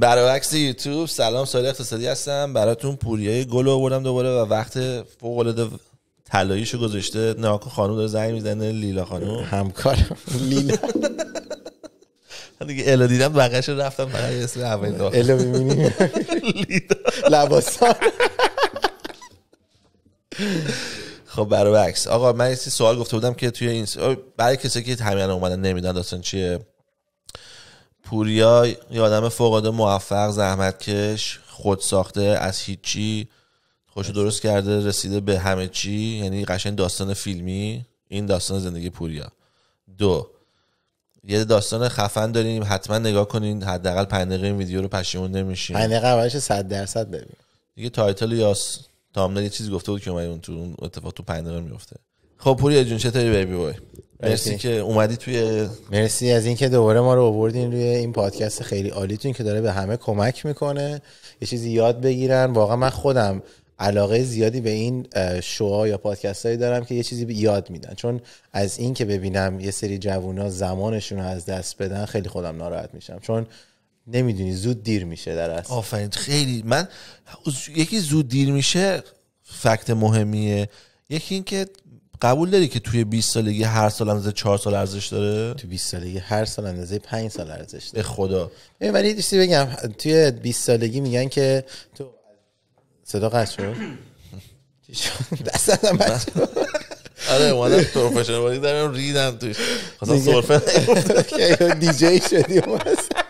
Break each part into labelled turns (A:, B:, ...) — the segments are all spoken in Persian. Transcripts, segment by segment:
A: برعکس یوتیوب سلام سال اقتصادی هستم براتون پوریای گل آوردم دوباره و وقت فوق العاده طلاییشو گذاشته ناکو خانم داره زنگ میزنه لیلا خانم همکار لیلا دیگه الی دیدم بقیش رفتم برای اسم اولین داخل الی میبینی
B: لباسان
A: خب برعکس آقا من یه سوال گفته بودم که توی این برای کسی که همین اومدن نمیدونن داستان چیه پوریا یه آدم فوقاده موفق زحمتکش خود ساخته از هیچی خوش درست کرده رسیده به همه چی یعنی قشنگ داستان فیلمی این داستان زندگی پوریا دو یه داستان خفن داریم حتما نگاه کنین حداقل 5 دقیقه این ویدیو رو پشیمون نمیشین 5 دقیقه
B: اولش 100 درصد ببین
A: دیگه تایتل یا تامنل یه چیزی گفته بود که اون تو اتفاق تو 5 دقیقه میفته
B: خب پوریا جون چطوری بیبی بوی مرسی, که اومدی توی مرسی از اینکه دوباره ما رو آوردین روی این پادکست خیلی عالیتون که داره به همه کمک میکنه یه چیزی یاد بگیرن واقعا من خودم علاقه زیادی به این شوها یا پادکست هایی دارم که یه چیزی یاد میدن چون از این که ببینم یه سری جوونا زمانشون رو از دست بدن خیلی خودم ناراحت میشم چون نمیدونی زود دیر میشه در اصل آفرین خیلی من یکی زود دیر میشه
A: فکت مهمیه یکی اینکه قبول داری که توی 20 سالگی هر سال اندازه 4 سال
B: ارزش داره توی 20 سالگی هر سال اندازه 5 سال ارزش داره به خدا ولی چیزی بگم توی 20 سالگی میگن که تو صدا قطع شد دست دادم بچه آره اومدم
A: پروفشنالی دارم ریدم توش خواستم سرفه دی جی شدی واسه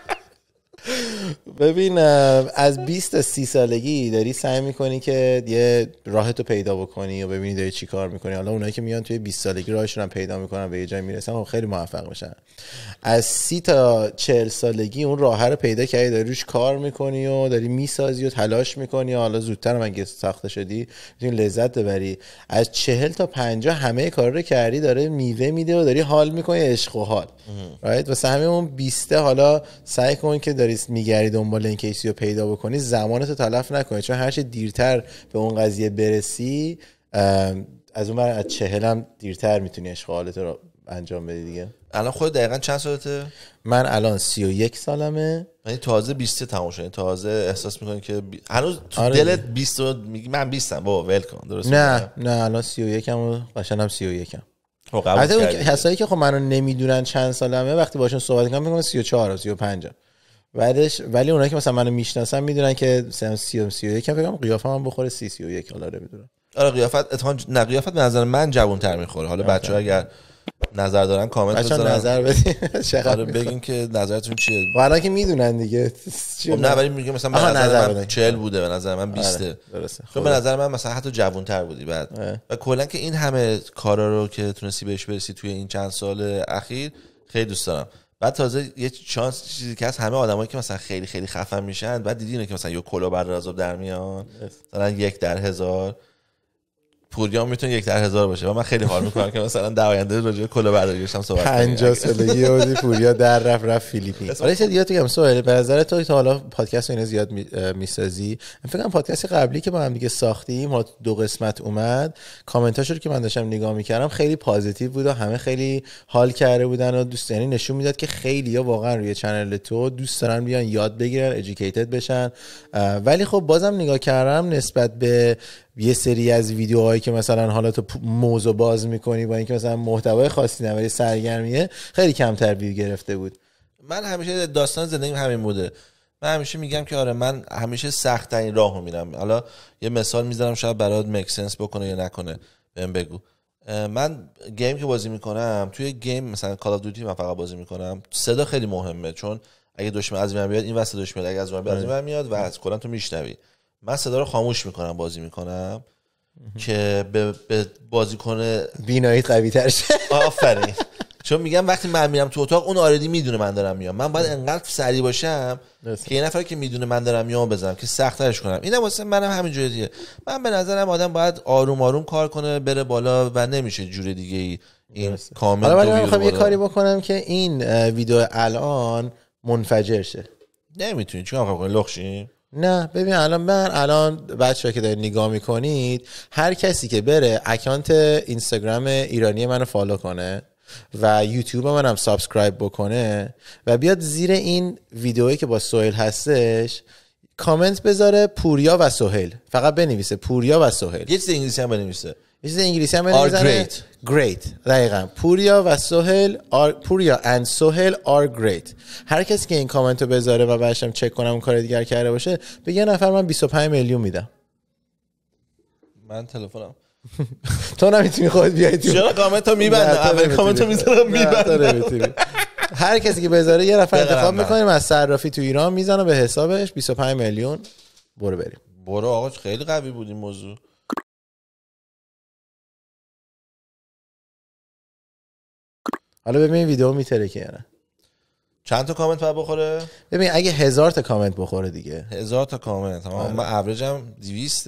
B: ببین از 20 تا 30 سالگی داری سعی میکنی که یه راهتو پیدا بکنی و ببینی داری چی کار میکنی حالا اونایی که میان توی 20 سالگی راهشون هم پیدا میکنن به یه جایی میرسن و خیلی موفق میشن از 30 تا 40 سالگی اون راه رو پیدا کردی داری روش کار میکنی و داری میسازی و تلاش میکنی و حالا زودتر مگه ساخته شدی میتونی لذت ببری از 40 تا 50 همه کار رو کردی داره میوه میده و داری حال میکنی عشق و حال رایت واسه همه اون 20 حالا سعی کن که داری میگردی دنبال این کیسی رو پیدا بکنی زمانت رو تلف نکنی چون هرچی دیرتر به اون قضیه برسی از اون از هم دیرتر میتونی اشغالت رو انجام بدی دیگه
A: الان خود دقیقا چند سالته؟
B: من الان سی و یک سالمه یعنی تازه بیسته
A: تموم شده تازه احساس میکنی که بی... هنوز تو آره دلت و میگی من 20 ام بابا ول کن
B: درست نه نه الان 31 یکم و قشنگم 31 و یکم خب، قبول کسایی که خب منو نمیدونن چند سالمه وقتی باشون صحبت کنم میگم 34 و 35 پنجم بعدش ولی اونایی که مثلا منو میشناسن میدونن که سم 30 31 فکر بگم قیافه من بخوره 30 31 حالا نمیدونم
A: آره, آره قیافت اتهام نه قیافت به نظر من جوان‌تر میخوره حالا بچه‌ها اگر نظر دارن کامنت بذارن نظر بدین چقدر آره، بگین
B: که نظرتون چیه حالا خب، که میدونن دیگه خب نه ولی میگم مثلا به نظر من 40 بوده به نظر من 20 آره، درسته خب به نظر
A: من مثلا حتی تر بودی بعد آه. و کلا که این همه کارا رو که تونستی بهش برسی توی این چند سال اخیر خیلی دوست دارم بعد تازه یه چانس چیزی که از همه آدمایی که مثلا خیلی خیلی خفن میشن بعد دیدی اینو که مثلا یه کلا بر در میان مثلا یک در هزار پوریام میتونه یک در هزار باشه و من خیلی حال میکنم که مثلا در آینده راجع به کلاه برداری داشتم صحبت 50 سالگی
B: اودی پوریا در رف رف فیلیپین حالا چه دیگه تو سوال به نظر تو تا حالا پادکست اینو زیاد میسازی من فکر کنم پادکست قبلی که با هم دیگه ساختیم دو قسمت اومد کامنتاشو که من داشتم نگاه میکردم خیلی پوزتیو بود و همه خیلی حال کرده بودن و دوست یعنی نشون میداد که خیلی ها واقعا روی چنل تو دوست دارن بیان یاد بگیرن ادوکییتد بشن ولی خب بازم نگاه کردم نسبت به یه سری از ویدیوهایی که مثلا حالا تو موضوع باز میکنی با اینکه مثلا محتوای خاصی نه ولی سرگرمیه خیلی کم ویو گرفته بود
A: من همیشه داستان زندگی همین بوده من همیشه میگم که آره من همیشه سخت این راهو میرم حالا یه مثال میذارم شاید برات مکسنس بکنه یا نکنه بهم بگو من گیم که بازی میکنم توی گیم مثلا کال اف دوتی من فقط بازی میکنم صدا خیلی مهمه چون اگه دشمن از من بیاد این وسط دشمن اگه از من بیاد میاد و از کلا تو میشنوی من صدا رو خاموش میکنم بازی میکنم که به بازیکن بینایی قوی تر آفرین چون میگم وقتی من میرم تو اتاق اون آردی میدونه من دارم میام من باید انقدر سریع باشم که یه نفر که میدونه من دارم میام بزنم که سختترش کنم این واسه منم همینجوری دیگه من به نظرم آدم باید آروم آروم کار کنه بره بالا و نمیشه جور دیگه ای این کامل حالا من یه کاری
B: بکنم که این ویدیو الان منفجر شه نمیتونی چون آقا نه ببین الان من الان بچه که دارید نگاه میکنید هر کسی که بره اکانت اینستاگرام ایرانی منو فالو کنه و یوتیوب هم سابسکرایب بکنه و بیاد زیر این ویدیویی که با سوهل هستش کامنت بذاره پوریا و سهیل فقط بنویسه پوریا و سهیل یه چیز انگلیسی هم بنویسه چیز انگلیسی هم are great great دقیقا پوریا و سهل آر... پوریا and سهل are great هر کسی که این کامنت رو بذاره و بعدشم چک کنم اون کار دیگر کرده باشه به یه نفر من 25 میلیون میدم
A: من تلفنم
B: تو نمیتونی خود بیای تو چرا کامنت رو میبندم اول کامنت میذارم میبندم هر کسی که بذاره یه نفر انتخاب میکنیم از صرافی تو ایران میزنه به حسابش 25 میلیون
A: برو بریم برو آقا خیلی قوی بود این موضوع
B: حالا ببین این ویدیو میتره که نه
A: چند تا کامنت باید بخوره
B: ببین اگه هزار تا کامنت بخوره دیگه هزار تا کامنت تمام آره. من هم 200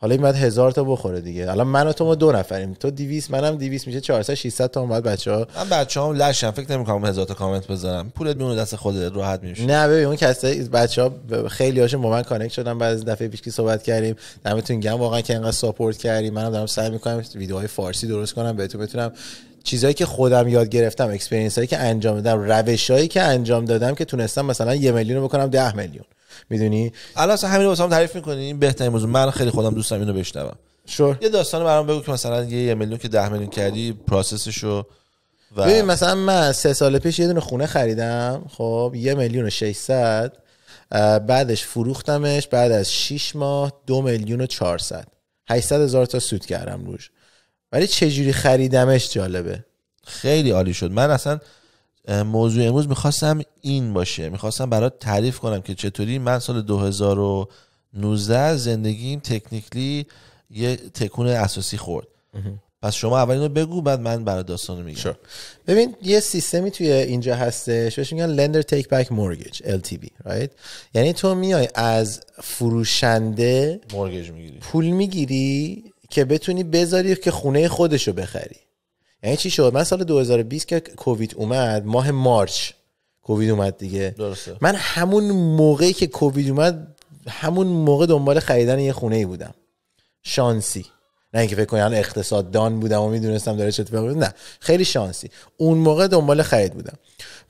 B: حالا این باید هزار تا بخوره دیگه الان من و تو ما دو نفریم تو 200 منم 200 میشه 400 600 تا باید بچه‌ها من
A: بچه‌هام لشن فکر نمی‌کنم هزار تا کامنت بذارم
B: پولت میونه دست خودت راحت میشه نه ببین اون کسایی ها خیلی هاشون با من کانکت شدن بعد از دفعه پیش که صحبت کردیم دمتون گرم واقعا که انقدر ساپورت کردیم منم دارم سعی می‌کنم ویدیوهای فارسی درست کنم بهتون بتونم چیزایی که خودم یاد گرفتم اکسپرینس هایی که انجام دادم هایی که انجام دادم که تونستم مثلا یه میلیون رو بکنم ده میلیون میدونی الان اصلا همین رو هم تعریف میکنی این بهترین موضوع من خیلی خودم دوست دارم اینو بشنوم
A: شور یه داستان برام بگو که مثلا یه میلیون که ده میلیون کردی پروسسش رو و... ببین
B: مثلا من سه سال پیش یه دونه خونه خریدم خب یه میلیون و 600 بعدش فروختمش بعد از 6 ماه دو میلیون و 400 800 هزار تا سود کردم روش ولی چجوری خریدمش جالبه خیلی عالی شد
A: من اصلا موضوع امروز میخواستم این باشه میخواستم برات تعریف کنم که چطوری من سال 2019 زندگیم تکنیکلی یه
B: تکون اساسی خورد پس شما اولین رو بگو بعد من برای داستانو میگم ببین یه سیستمی توی اینجا هستش بهش میگن lender take back mortgage LTV رایت یعنی تو میای از فروشنده مورگج میگیری پول میگیری که بتونی بذاری که خونه خودشو بخری یعنی چی شد من سال 2020 که کووید اومد ماه مارچ کووید اومد دیگه درسته. من همون موقعی که کووید اومد همون موقع دنبال خریدن یه خونه ای بودم شانسی نه اینکه فکر کنم اقتصاد اقتصاددان بودم و میدونستم داره چه اتفاقی نه خیلی شانسی اون موقع دنبال خرید بودم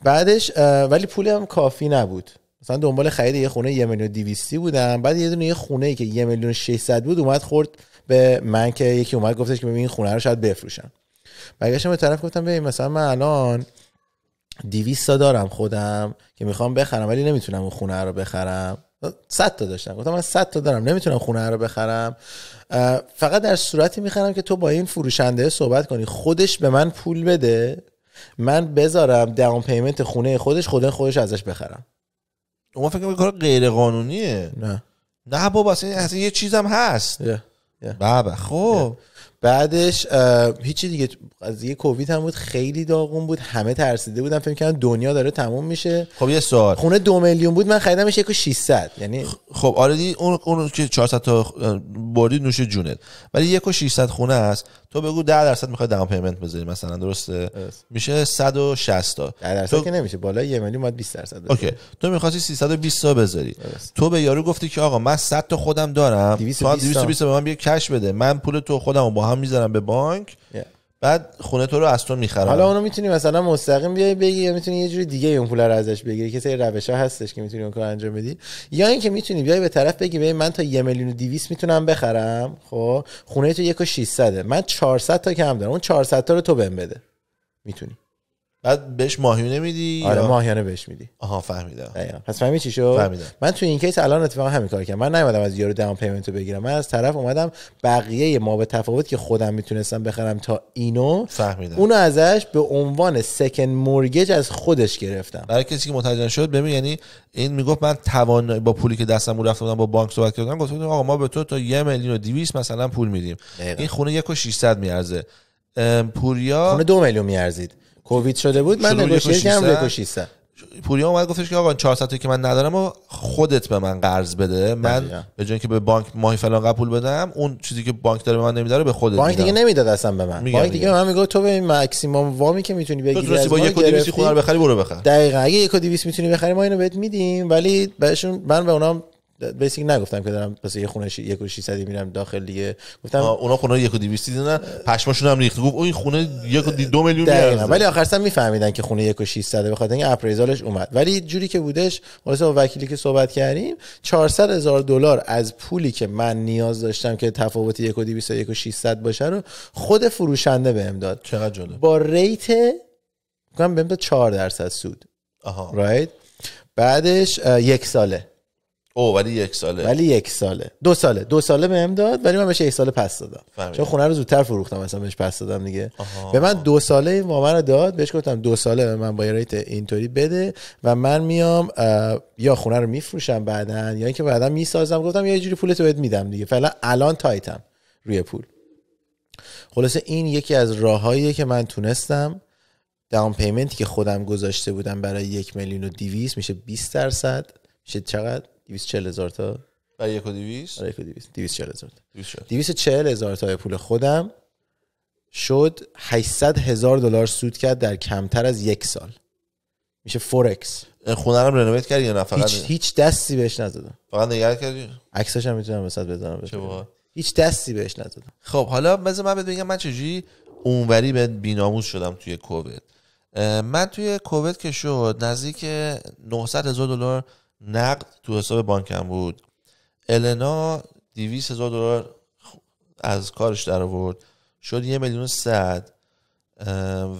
B: بعدش ولی پولم هم کافی نبود مثلا دنبال خرید یه خونه یه میلیون 200 بودم بعد یه دونه یه خونه ای که یه میلیون 600 بود اومد خورد به من که یکی اومد گفتش که ببین این خونه رو شاید بفروشم برگشتم به طرف گفتم ببین مثلا من الان 200 تا دارم خودم که میخوام بخرم ولی نمیتونم اون خونه رو بخرم 100 تا داشتم گفتم من 100 تا دارم نمیتونم خونه رو بخرم فقط در صورتی میخرم که تو با این فروشنده صحبت کنی خودش به من پول بده من بذارم داون پیمنت خونه خودش خودش خودش ازش بخرم اون فکر میکنه
A: غیر قانونیه نه نه بابا اصلا یه چیزم هست yeah. بابا
B: خب بعدش هیچی دیگه قضیه کووید هم بود خیلی داغون بود همه ترسیده بودن فکر کردن دنیا داره تموم میشه خب یه سوال خونه دو میلیون بود من خریدمش یک و 600 یعنی
A: خب آره اون اون که 400 تا بردی نوش جونت ولی 1600 و خونه است تو بگو 10 درصد میخوای داون پیمنت بذاری مثلا درسته میشه
B: 160 تا 10 درصد تو... که نمیشه بالا 1 میلیون باید 20 درصد اوکی
A: تو میخواستی 320 تا بذاری تو به یارو گفتی که آقا من 100 تا خودم دارم 220 تو 220 به من بیا کش بده من پول تو خودم با هم میذارم به بانک yeah. بعد خونه تو رو از تو میخرم حالا
B: اونو میتونی مثلا مستقیم بیای بگی یا میتونی یه جوری دیگه اون پول رو ازش بگیری که سری روش هستش که میتونی اون کار انجام بدی یا اینکه میتونی بیای به طرف بگی ببین من تا یه میلیون و میتونم بخرم خب خونه تو یک و 600 من 400 تا کم دارم اون 400 تا رو تو بهم بده میتونی بعد بهش ماهیونه میدی آره ماهیانه بهش میدی آها فهمیدم دقیقاً پس فهمی چی شد فهمیدم من تو این کیس الان اتفاقا همین کار کردم من نیومدم از یارو دام پیمنت رو بگیرم من از طرف اومدم بقیه ما به تفاوت که خودم میتونستم بخرم تا اینو فهمیدم اونو ازش به عنوان سکند مورگج از خودش گرفتم برای کسی که متوجه شد ببین یعنی این میگفت من توان
A: با پولی که دستم رفته بودم با بانک صحبت کردم گفت آقا ما به تو تا 1 میلیون و 200 مثلا پول میدیم این خونه 1 و 600 میارزه پوریا خونه 2 میلیون میارزید کووید شده بود من نگوشیت کردم رکوشیستم پوریا اومد گفتش که آقا 400 که من ندارم و خودت به من قرض بده من به جای که به بانک ماهی فلان قبول بدم اون چیزی که بانک داره به من
B: نمیداره به خودت بانک دیگه نمیداد اصلا به من بانک دیگه من میگه تو به این ماکسیمم وامی که میتونی بگیری از با 1 200 خونه رو بخری برو بخر دقیقاً اگه 1 200 میتونی بخری ما اینو بهت میدیم ولی بهشون من به اونام بیسیک نگفتم که دارم پس یه خونه ش... یک و 600 میرم داخل دیگه گفتم اونا خونه یک و 200 دیدن پشماشون هم ریخت گفت این خونه یک و دو میلیون ولی آخر سر میفهمیدن که خونه یک و 600 به خاطر اینکه اپریزالش اومد ولی جوری که بودش واسه وکیلی که صحبت کردیم 400 هزار دلار از پولی که من نیاز داشتم که تفاوت یک و 200 یک و 600 باشه رو خود فروشنده بهم داد چقدر جالب با ریت میگم بهم داد 4 درصد سود آها رایت بعدش یک ساله او ولی یک ساله ولی یک ساله دو ساله دو ساله بهم داد ولی من بهش یک ساله پس دادم فهمید. چون خونه رو زودتر فروختم مثلا بهش پس دادم دیگه آها. به من دو ساله این وام رو داد بهش گفتم دو ساله به من با ریت اینطوری بده و من میام یا خونه رو میفروشم بعدا یا اینکه بعدا میسازم گفتم یا یه جوری پولتو بهت میدم دیگه فعلا الان تایتم روی پول خلاصه این یکی از راهایی که من تونستم داون پیمنتی که خودم گذاشته بودم برای یک میلیون و دیویس میشه 20 درصد میشه چقدر 240 هزار تا برای یک و 200 برای یک و 200 240 هزار تا 240 هزار تا پول خودم شد 800 هزار دلار سود کرد در کمتر از یک سال میشه فورکس خونه رو رنویت کردی یا نه فقط هیچ, هیچ دستی بهش نزدم فقط نگاه کردی عکساش هم میتونم وسط بزنم هیچ دستی بهش نزدم
A: خب حالا مثلا من بهت بگم من چجوری اونوری به بیناموز شدم توی کووید من توی کووید که شد نزدیک 900 هزار دلار نقد تو حساب بانکم بود النا 200 هزار دلار از کارش در آورد شد یه میلیون صد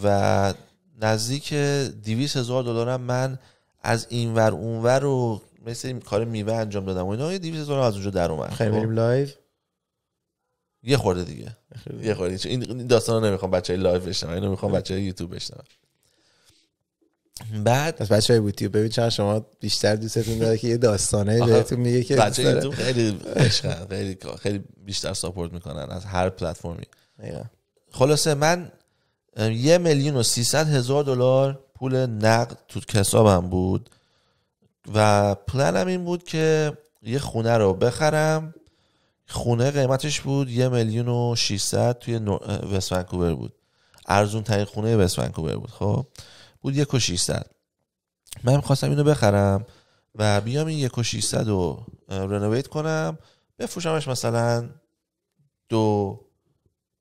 A: و نزدیک 200 هزار دلارم من از اینور اونور رو مثل کار میوه انجام دادم و اینا یه 200 هزار از اونجا در اومد خیلی خب. بریم لایف یه خورده دیگه یه خورده این داستانا نمیخوام بچه های لایو بشنم اینو میخوام بچه های یوتیوب بشنم
B: بعد از بچه های بوتیو ببین چند شما بیشتر دوستتون داره که یه داستانه بهتون میگه که بچه خیلی
A: خیلی خیلی بیشتر ساپورت میکنن از هر پلتفرمی خلاصه من یه میلیون و سیصد هزار دلار پول نقد تو کسابم بود و پلنم این بود که یه خونه رو بخرم خونه قیمتش بود یه میلیون و 600 توی وست بود ارزون ترین خونه وست بود خب بود یک و شیستد من میخواستم اینو بخرم و بیام این یک و شیستد رو رنویت کنم بفروشمش مثلا دو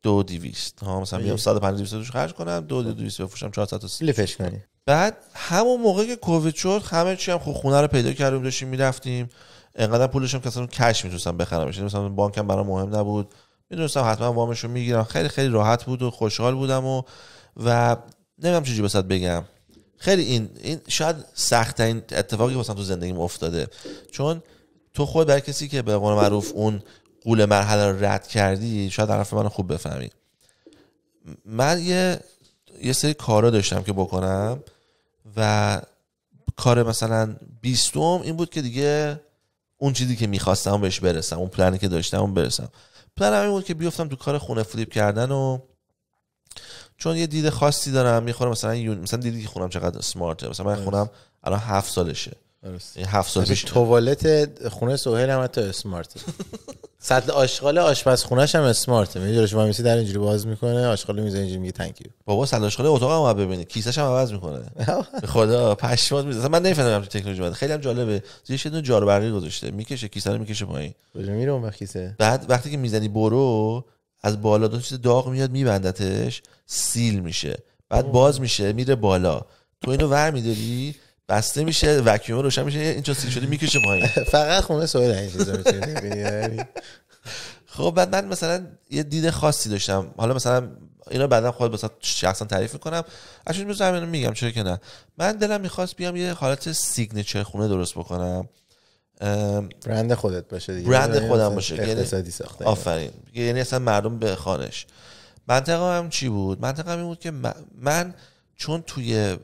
A: دو دیویست ها مثلا بیام 150 200 روش خرج کنم دو دو دیویست بفروشم 400 سی لفش کنی بعد همون موقع که کووید شد همه چی هم خب خونه رو پیدا کردیم داشتیم میرفتیم انقدر پولش هم اصلا کش میتونستم بخرمش یعنی مثلا بانک هم برام مهم نبود میدونستم حتما وامش رو میگیرم خیلی خیلی راحت بود و خوشحال بودم و و نمیدونم چجوری بسات بگم خیلی این این شاید سخت این اتفاقی واسه تو زندگیم افتاده چون تو خود برای کسی که به قول معروف اون قول مرحله رو رد کردی شاید طرف منو خوب بفهمی من یه یه سری کارا داشتم که بکنم و کار مثلا بیستم این بود که دیگه اون چیزی که میخواستم بهش برسم اون پلنی که داشتم اون برسم پلنم این بود که بیفتم تو کار خونه فلیپ کردن و چون یه دید خاصی دارم میخورم مثلا یون... مثلا
B: دیدی که خونم چقدر سمارته مثلا من خونم الان هفت سالشه این یعنی هفت سال پیش توالت خونه سهیل هم حتی اسمارت سطل آشغال خونش هم اسمارت میدونی شما میسی در اینجوری باز میکنه آشغال میز اینجوری میگه تانکی بابا سطل آشغال اتاق هم ببینه کیسه‌ش هم عوض میکنه
A: به خدا پشمات میزنه من نمیفهمم تو تکنولوژی خیلی هم جالبه یه چه گذاشته میکشه کیسه رو میکشه پایین
B: کجا میره اون کیسه
A: بعد وقتی که میزنی برو از بالا دو چیز داغ میاد میبندتش سیل میشه بعد باز میشه میره بالا تو اینو ور میداری بسته میشه وکیوم روشن میشه اینجا سیل شده میکشه پایین فقط خونه سوال این چیزا یعنی؟ خب بعد من مثلا یه دید خاصی داشتم حالا مثلا اینا بعدا خود بسات شخصا تعریف میکنم اشون میذارم میگم چرا که نه من دلم میخواست بیام یه حالت سیگنچر خونه درست بکنم
B: برند خودت باشه دیگه برند یعنی خودم باشه یعنی اقتصادی ساخته آفرین
A: یعنی اصلا مردم به خانش منطقه هم چی بود منطقه هم این بود که من چون توی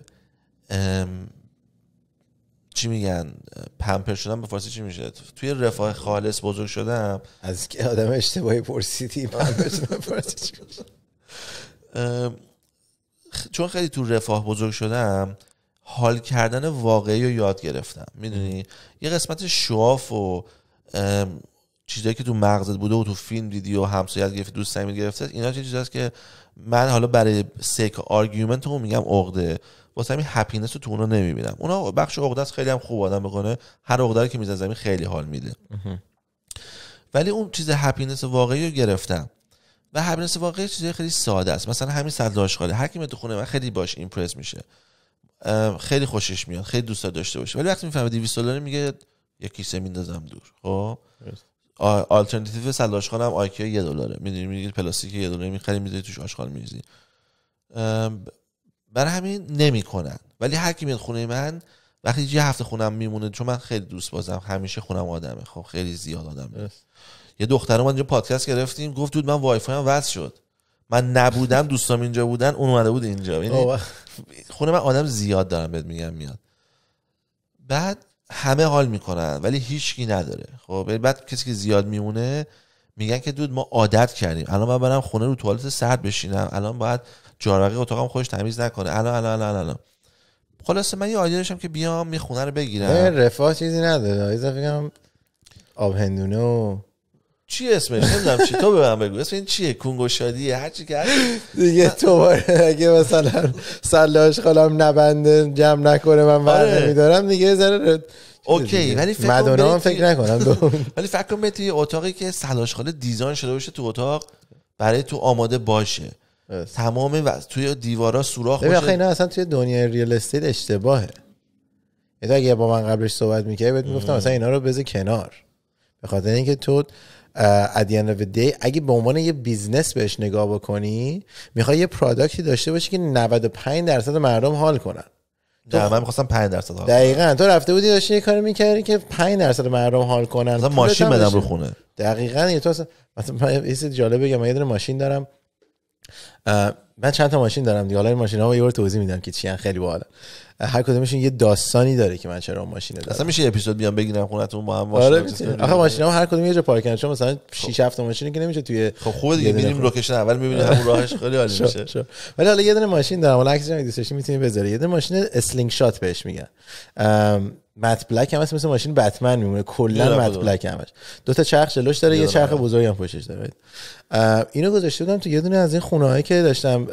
A: چی میگن پمپر شدم به فارسی چی میشه توی رفاه خالص بزرگ شدم از که
B: آدم اشتباهی پرسیدی پمپر شدم فارسی چی
A: چون خیلی تو رفاه بزرگ شدم حال کردن واقعی رو یاد گرفتم میدونی یه قسمت شواف و چیزایی که تو مغزت بوده و تو فیلم دیدی و همسایت گرفت دوست زمین گرفته اینا چه چیزاست که من حالا برای سیک آرگومنت رو میگم عقده واسه همین هپینس رو تو اونا نمیبینم اونا بخش عقده است خیلی هم خوب آدم بکنه هر عقده که میزنه زمین خیلی حال میده ولی اون چیز هپینس واقعی رو گرفتم و هپینس واقعی چیز خیلی ساده است مثلا همین صد آشغاله هر کی تو خونه من خیلی باش ایمپرس میشه خیلی خوشش میاد خیلی دوست داشته باشه ولی وقتی میفهمه 200 دلار میگه یه کیسه میندازم دور خب آلترناتیو سلاد آشغال هم یه دلاره میدونی میگه پلاستیک یه دلاره میخری میذاری توش آشغال میریزی برای همین نمیکنن ولی هر کی میاد خونه من وقتی یه هفته خونم میمونه چون من خیلی دوست بازم همیشه خونم آدمه خب خیلی زیاد آدمه یه دختر من پادکست گرفتیم گفت دود من وای فایم وصل شد من نبودم دوستام اینجا بودن اون اومده بود اینجا یعنی خونه من آدم زیاد دارم بهت میگم میاد بعد همه حال میکنن ولی کی نداره خب بعد کسی که زیاد میمونه میگن که دود ما عادت کردیم الان من برم خونه رو توالت سرد بشینم الان باید جارقه اتاقم خوش تمیز نکنه الان الان الان الان خلاصه من یه آیدیا داشتم که بیام می خونه رو بگیرم
B: رفاه چیزی نداره آیزا فکرم آب هندونه و چی اسمش نمیدونم چی تو
A: به من بگو اسم این چیه کونگو شادی هر چی که
B: دیگه تو اگه مثلا سلاش خالم نبنده جمع نکنه من آره. نمیدارم دیگه ذره
A: اوکی ولی فکر کنم فکر نکنم ولی فکر کنم توی اتاقی که سلاش خاله دیزاین شده باشه تو اتاق برای تو آماده باشه تمام و... توی دیوارا سوراخ باشه اینا
B: اصلا توی دنیای ریال استیت اشتباهه یعنی اگه با من قبلش صحبت میکردی بهت میگفتم مثلا اینا رو بذار کنار به خاطر اینکه تو at the end اگه به عنوان یه بیزنس بهش نگاه بکنی میخوای یه پرادکتی داشته باشی که 95 درصد مردم حال کنن تو من میخواستم 5 درصد حال دقیقا تو رفته بودی داشتی یه کاری میکردی که 5 درصد مردم حال کنن مثلا ماشین بدم رو خونه دقیقا یه تو اصلا مثلا من یه جالب بگم من یه ماشین دارم من چند تا ماشین دارم دیگه حالا این ماشین ها یه بار توضیح میدم که چیان خیلی باحال هر کدومشون یه داستانی داره که من چرا اون ماشینه دارم اصلا
A: میشه اپیزود بیام بگیرم خونتون با هم ماشین آره آخه
B: ماشینا هر کدوم یه جا پارک کردن چون مثلا 6 7 تا ماشینی که نمیشه توی خب خوبه دیگه میریم لوکیشن اول میبینیم همون راهش خیلی عالی میشه ولی حالا یه دونه ماشین دارم حالا عکسش هم میتونی بذاری یه دونه ماشین اسلینگ شات بهش میگن مت بلک هم هست مثل ماشین بتمن میمونه کلا مت بلک همش دو تا چرخ جلوش داره یه چرخ بزرگی هم پشتش داره اینو گذاشته بودم تو یه دونه از این خونه هایی که داشتم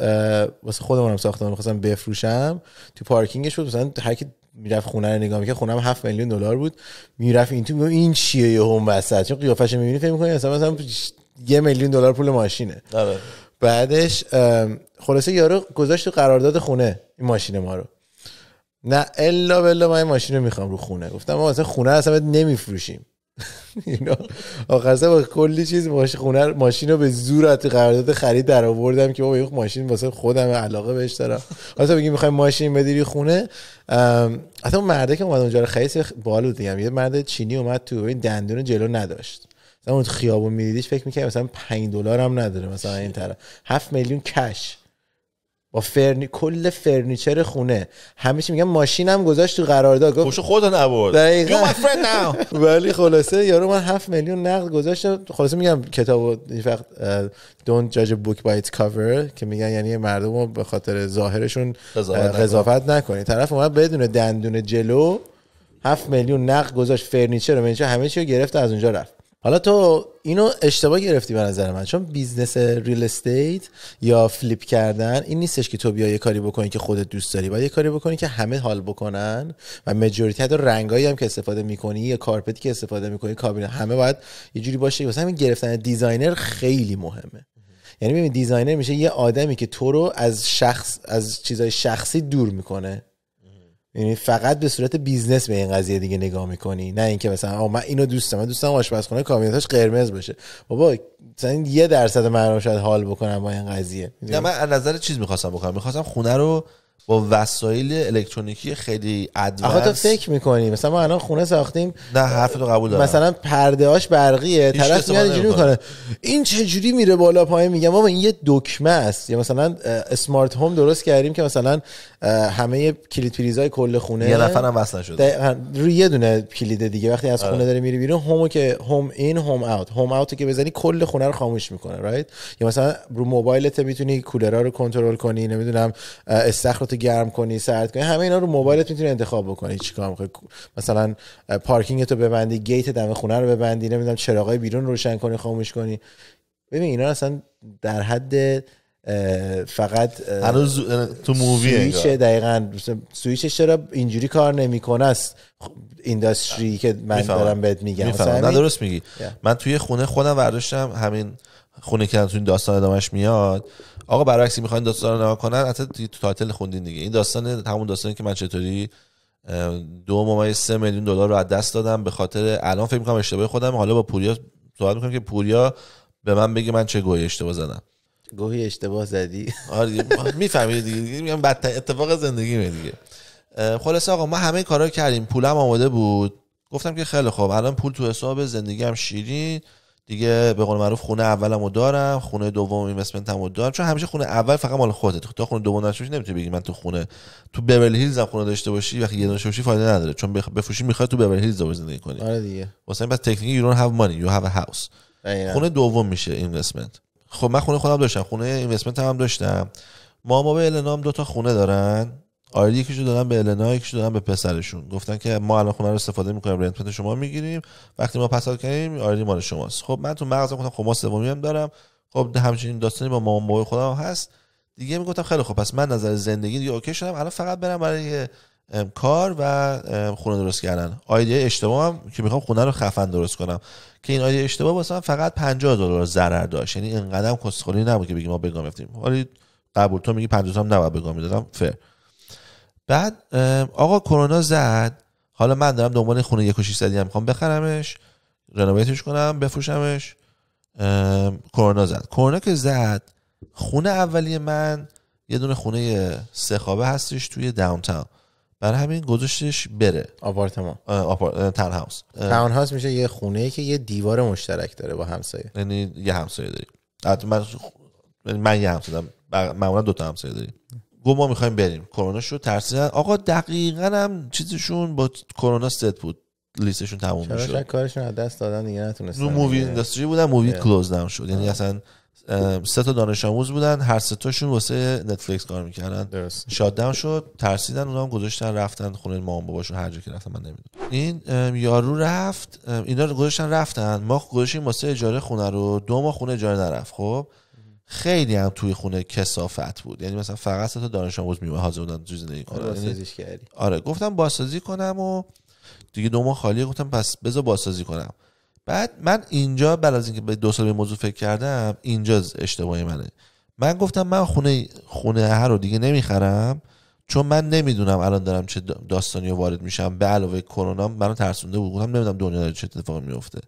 B: واسه خودمونم ساختم میخواستم بفروشم تو پارکینگش بود مثلا هر کی میرفت خونه رو نگاه میکرد خونم 7 میلیون دلار بود میرفت این تو این چیه یه هم وسط چون قیافش میبینی فکر میکنی مثلا مثلا یه میلیون دلار پول ماشینه آره. بعدش خلاصه یارو گذاشت تو قرارداد خونه این ماشین ما رو نه الا بلا من ماشین رو میخوام رو خونه گفتم ما اصلا خونه اصلا نمیفروشیم اینا آخر با کلی چیز ماشین خونه ماشین رو به زور از قرارداد خرید در آوردم که بابا یک ماشین واسه خودم علاقه بهش دارم واسه بگیم میخوایم ماشین بدیری خونه حتی اون مرده که اومد اونجا رو خرید بالو دیگم یه مرد چینی اومد تو این دندون جلو نداشت مثلا اون خیابون میدیدیش فکر میکنی مثلا 5 دلار هم نداره مثلا این طرف 7 میلیون کش با فرنی کل فرنیچر خونه همیشه میگم ماشینم گذاشت تو قرارداد گفت خوشو خودت نبرد دقیقاً ولی خلاصه یارو من 7 میلیون نقد گذاشت خلاصه میگم کتابو فقط don't judge a book by its cover که میگن یعنی مردم رو به خاطر ظاهرشون قضاوت نکنید طرف اومد بدون دندون جلو 7 میلیون نقد گذاشت فرنیچر رو همه چی رو گرفت از اونجا رفت حالا تو اینو اشتباه گرفتی به نظر من چون بیزنس ریل استیت یا فلیپ کردن این نیستش که تو بیا یه کاری بکنی که خودت دوست داری باید یه کاری بکنی که همه حال بکنن و مجوریتی حتی رنگایی هم که استفاده میکنی یا کارپتی که استفاده میکنی کابینه همه باید یه جوری باشه واسه همین گرفتن دیزاینر خیلی مهمه یعنی ببین دیزاینر میشه یه آدمی که تو رو از شخص از چیزای شخصی دور میکنه یعنی فقط به صورت بیزنس به این قضیه دیگه نگاه میکنی نه اینکه مثلا آ من اینو دوستم من دوستم آشپزخونه قرمز باشه بابا مثلا یه درصد مردم شاید حال بکنم با این قضیه نه من
A: از نظر چیز میخواستم بکنم میخواستم خونه رو با وسایل الکترونیکی خیلی ادوانس آخه تو فکر
B: میکنی مثلا ما الان خونه ساختیم نه حرف تو قبول دارم مثلا پرده هاش برقیه طرف میاد اینجوری میکنه این چه جوری میره بالا پایین میگم ما این یه دکمه است یا مثلا اسمارت هوم درست کردیم که مثلا همه کلید پریزای کل خونه یه نفر هم وصل شده روی یه دونه کلید دیگه وقتی از خونه داره میری بیرون هومو که هوم این هوم اوت هوم اوت که بزنی کل خونه رو خاموش میکنه رایت یا مثلا رو موبایلت میتونی کولرها رو کنترل کنی نمیدونم استخر تو گرم کنی سرد کنی همه اینا رو موبایلت میتونی انتخاب بکنی چیکار میخوای مثلا پارکینگ تو ببندی گیت دم خونه رو ببندی نمیدونم چراغای بیرون روشن کنی خاموش کنی ببین اینا اصلا در حد فقط هنوز تو مووی سویچ دقیقا سویچ چرا اینجوری کار نمیکنه است خب، اینداستری که من دارم بهت میگم نه درست میگی من
A: توی خونه خودم برداشتم همین خونه که تو داستان ادامش میاد آقا برعکسی میخواین داستان رو نگاه کنن حتی تو تایتل خوندین دیگه این داستان همون داستانی که من چطوری دو سه میلیون دلار رو از دست دادم به خاطر الان فکر میکنم اشتباه خودم حالا با پوریا صحبت میکنم که پوریا به من بگه من چه گویی اشتباه زدم
B: گویی اشتباه زدی آره میفهمید دیگه میگم بعد اتفاق زندگی می دیگه
A: خلاص آقا ما همه کارا کردیم پولم آماده بود گفتم که خیلی خوب الان پول تو حساب زندگیم شیرین دیگه به قول معروف خونه اولمو دارم خونه دوم اینوستمنتمو دارم چون همیشه خونه اول فقط مال خودت تو خونه دوم نشوش نمیتونی بگی من تو خونه تو ببرلی هیلز هم خونه داشته باشی وقتی یه دونه باشی فایده نداره چون بفروشی میخواد تو ببرلی هیلز زندگی کنی آره دیگه واسه بس تکنیک یو don't have money you have a خونه دوم میشه اینوستمنت خب من خونه خودم داشتم خونه اینوستمنت هم, داشتم ما به النام دو تا خونه دارن آیدی یکیشو دادن به النا یکیشو دادن به پسرشون گفتن که ما الان خونه رو استفاده میکنیم رنت شما میگیریم وقتی ما پسال کنیم آیدی مال شماست خب من تو مغزم گفتم خب ما سومی هم دارم خب همچنین داستانی با مامان بابای خودم هست دیگه میگفتم خیلی خب پس من نظر زندگی دیگه اوکی شدم الان فقط برم برای کار و خونه درست کردن آیدی اشتباه هم که میخوام خونه رو خفن درست کنم که این آیدی اشتباه واسه من فقط 50 دلار ضرر داشت یعنی اینقدرم کسخلی نبود که بگیم ما بگام افتیم ولی قبول تو میگی 50 هم نباید بگام میدادم فر بعد آقا کرونا زد حالا من دارم دنبال خونه یک و هم میخوام بخرمش رنویتش کنم بفروشمش کرونا زد کرونا که زد خونه اولی من یه دونه خونه سخابه هستش توی داونتاون برای همین گذاشتش بره آپارتمان آپار... هاوس تن هاوس
B: میشه یه خونه که یه دیوار مشترک داره با همسایه یعنی یه همسایه داری من
A: من یه همسایه دارم معمولا دو تا همسایه داری گو ما میخوایم بریم کرونا شد ترسیدن آقا دقیقا هم چیزشون با کرونا ست بود لیستشون تموم میشد
B: کارشون از دست دادن دیگه نتونستن مووی اندستری بودن مووی کلوز
A: داون شد یعنی اصلا سه تا دانش آموز بودن هر سه تاشون واسه نتفلیکس کار میکردن درست شات شد ترسیدن اونا هم گذاشتن رفتن خونه مامان باباشون هر جا که رفتن من نمیدونم این یارو رفت اینا گذاشتن رفتن ما گذاشتیم واسه اجاره خونه رو دو ماه خونه اجاره نرفت خب خیلی هم توی خونه کسافت بود یعنی مثلا فقط تا دانش آموز میومد حاضر بودن چیزی نمی‌کنن کنن یعنی آره گفتم بازسازی کنم و دیگه دو ماه خالیه گفتم پس بذار بازسازی کنم بعد من اینجا بعد از اینکه به دو سال به موضوع فکر کردم اینجا اشتباه منه من گفتم من خونه خونه هر رو دیگه نمیخرم چون من نمیدونم الان دارم چه داستانی وارد میشم به علاوه کرونا منو ترسونده بود گفتم نمیدونم دنیا چه اتفاقی میفته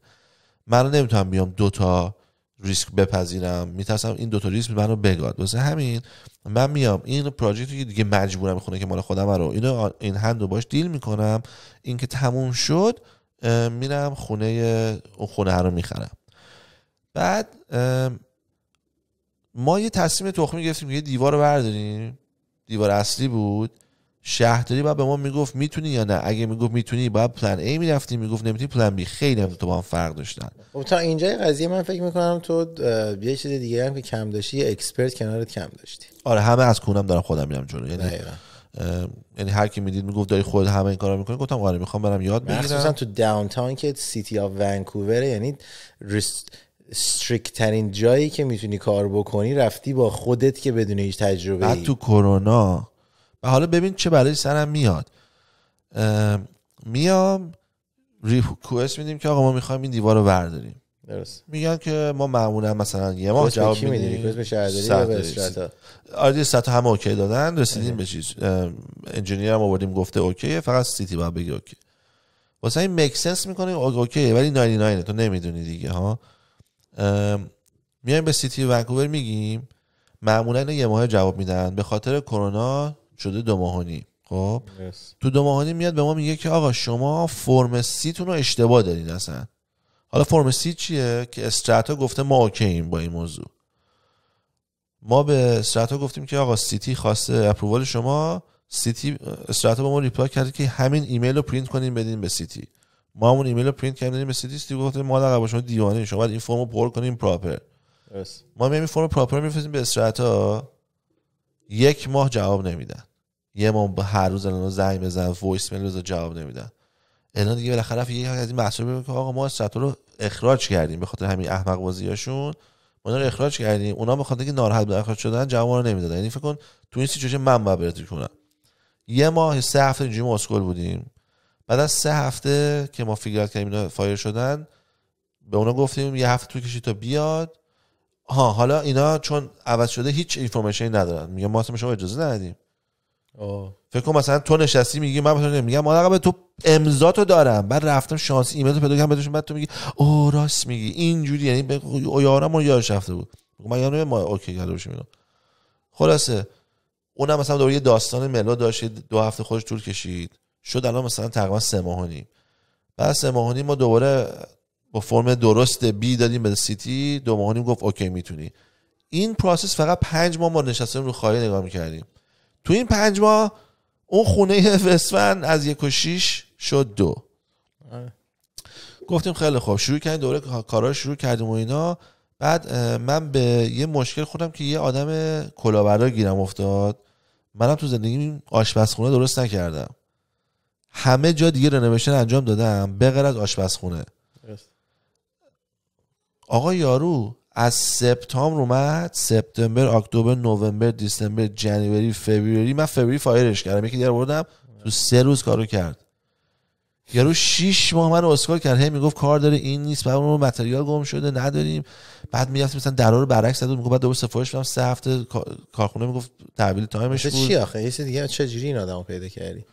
A: من نمیتونم بیام دوتا ریسک بپذیرم میترسم این دو تا ریسک منو بگاد واسه همین من میام این پراجکتی که دیگه مجبورم خونه که مال خودم رو اینو این هند رو باش دیل میکنم اینکه تموم شد میرم خونه خونه رو میخرم بعد ما یه تصمیم تخمی گرفتیم یه دیوار رو برداریم دیوار اصلی بود شهرداری بعد به ما میگفت میتونی یا نه اگه میگفت میتونی بعد پلن A میرفتی میگفت نمیتونی پلن B خیلی هم تو با هم فرق داشتن
B: خب تا اینجای قضیه من فکر میکنم تو یه چیز دیگه هم که کم داشتی اکسپرت کنارت کم داشتی
A: آره همه از کونم دارم خودم میرم جلو یعنی یعنی
B: هر کی میدید میگفت داری خود همه این کارا میکنی گفتم آره میخوام برم یاد بگیرم مخصوصا تو داون تاون که سیتی اف ونکوور یعنی رست... ترین جایی که میتونی کار بکنی رفتی با خودت که بدون هیچ تجربه بعد تو
A: کرونا و حالا ببین چه برای سرم میاد میام ریکوست میدیم که آقا ما میخوایم این دیوار رو برداریم درست میگن که ما معمولا مثلا یه ماه جواب میدیم به
B: شهرداری
A: آره، همه اوکی دادن رسیدیم آره. به چیز انجینیر هم آوردیم گفته اوکیه فقط سیتی باید بگی اوکی واسه این مکسنس میکنه اوکیه ولی 99 تو نمیدونی دیگه ها میایم به سیتی ونکوور میگیم معمولا یه ماه جواب میدن به خاطر کرونا شده دو ماهانی خب تو دو ماهانی میاد به ما میگه که آقا شما فرم سیتون رو اشتباه دارین اصلا حالا فرم سی چیه که استراتا گفته ما اوکییم با این موضوع ما به استراتا گفتیم که آقا سیتی خواسته اپرووال شما سیتی استراتا به ما ریپلای کرد که همین ایمیل رو پرینت کنیم بدین به سیتی ما همون ایمیل رو پرینت کردیم به سیتی سیتی گفته ما به شما دیوانه شما باید این فرم رو پر کنیم پراپر ما میایم فرم پراپر میفرستیم به استراتا یک ماه جواب نمیدن یه ما هر روز الان زنگ بزن وایس میل بزن جواب نمیدن الان دیگه بالاخره یه از این محصول بگم که آقا ما استاتو رو اخراج کردیم به خاطر همین احمق بازیاشون ما رو اخراج کردیم اونا به خاطر که ناراحت بودن اخراج شدن جواب رو نمیدادن یعنی فکر کن تو این سیچویشن من باید براتون کنم یه ماه سه هفته اینجوری مسکل بودیم بعد از سه هفته که ما فیگرات کردیم اینا فایر شدن به اونا گفتیم یه هفته تو کشی تا بیاد ها حالا اینا چون عوض شده هیچ اینفورمیشنی ندارن میگه ما شما اجازه ندادیم فکر کنم مثلا تو نشستی میگی من مثلا میگم من به تو امضا تو دارم بعد رفتم شانس ایمیل پیدا کردم بهش بعد تو میگی او راست میگی اینجوری یعنی به یارم رو یادش رفته بود من یادم ما اوکی کرده باشیم خلاصه اونم مثلا دوباره یه داستان ملا داشت دو هفته خودش طول کشید شد الان مثلا تقریبا سه ماه نیم بعد سه ماه ما دوباره با فرم درست بی دادیم به سیتی دو ماه نیم گفت اوکی میتونی این پروسس فقط پنج ماه ما نشستیم رو خواهی نگاه میکردیم تو این پنج ماه اون خونه وسفن از یک و شیش شد دو گفتیم خیلی خوب شروع کردیم دوره کارا شروع کردیم و اینا بعد من به یه مشکل خودم که یه آدم کلاورا گیرم افتاد منم تو زندگیم آشپزخونه درست نکردم همه جا دیگه رنویشن انجام دادم به غیر از آشپزخونه آقا یارو از سپتامبر اومد سپتامبر اکتبر نوامبر دیسمبر جنوری فوریه من فوریه فایرش کردم یکی دیگه بردم تو سه روز کارو کرد یارو شیش ماه من اسکار کرد هی میگفت کار داره این نیست بعد اون متریال گم شده نداریم بعد میگفت مثلا درا رو برعکس داد میگفت بعد دوباره سفارش بدم سه هفته کارخونه میگفت تحویل تایمش بود چی آخه
B: یه دیگه چه این آدمو پیدا کردی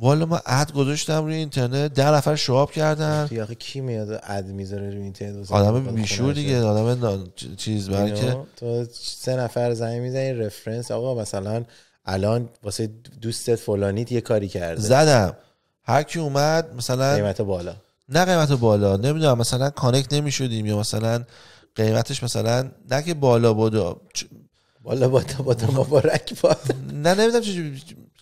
A: والا ما اد گذاشتم روی اینترنت ده نفر شاب کردن آخه کی
B: میاد اد میذاره روی اینترنت آدم بیشور دیگه آدم
A: نان... چیز که
B: تو سه نفر زنگ میزنی رفرنس آقا مثلا الان واسه دوستت فلانیت یه کاری کرده زدم هر کی اومد مثلا قیمت بالا نه قیمت
A: بالا نمیدونم مثلا کانکت نمیشدیم یا مثلا قیمتش مثلا نه که بالا بود بالا بادا بادا مبارک بود نه نمیدونم چه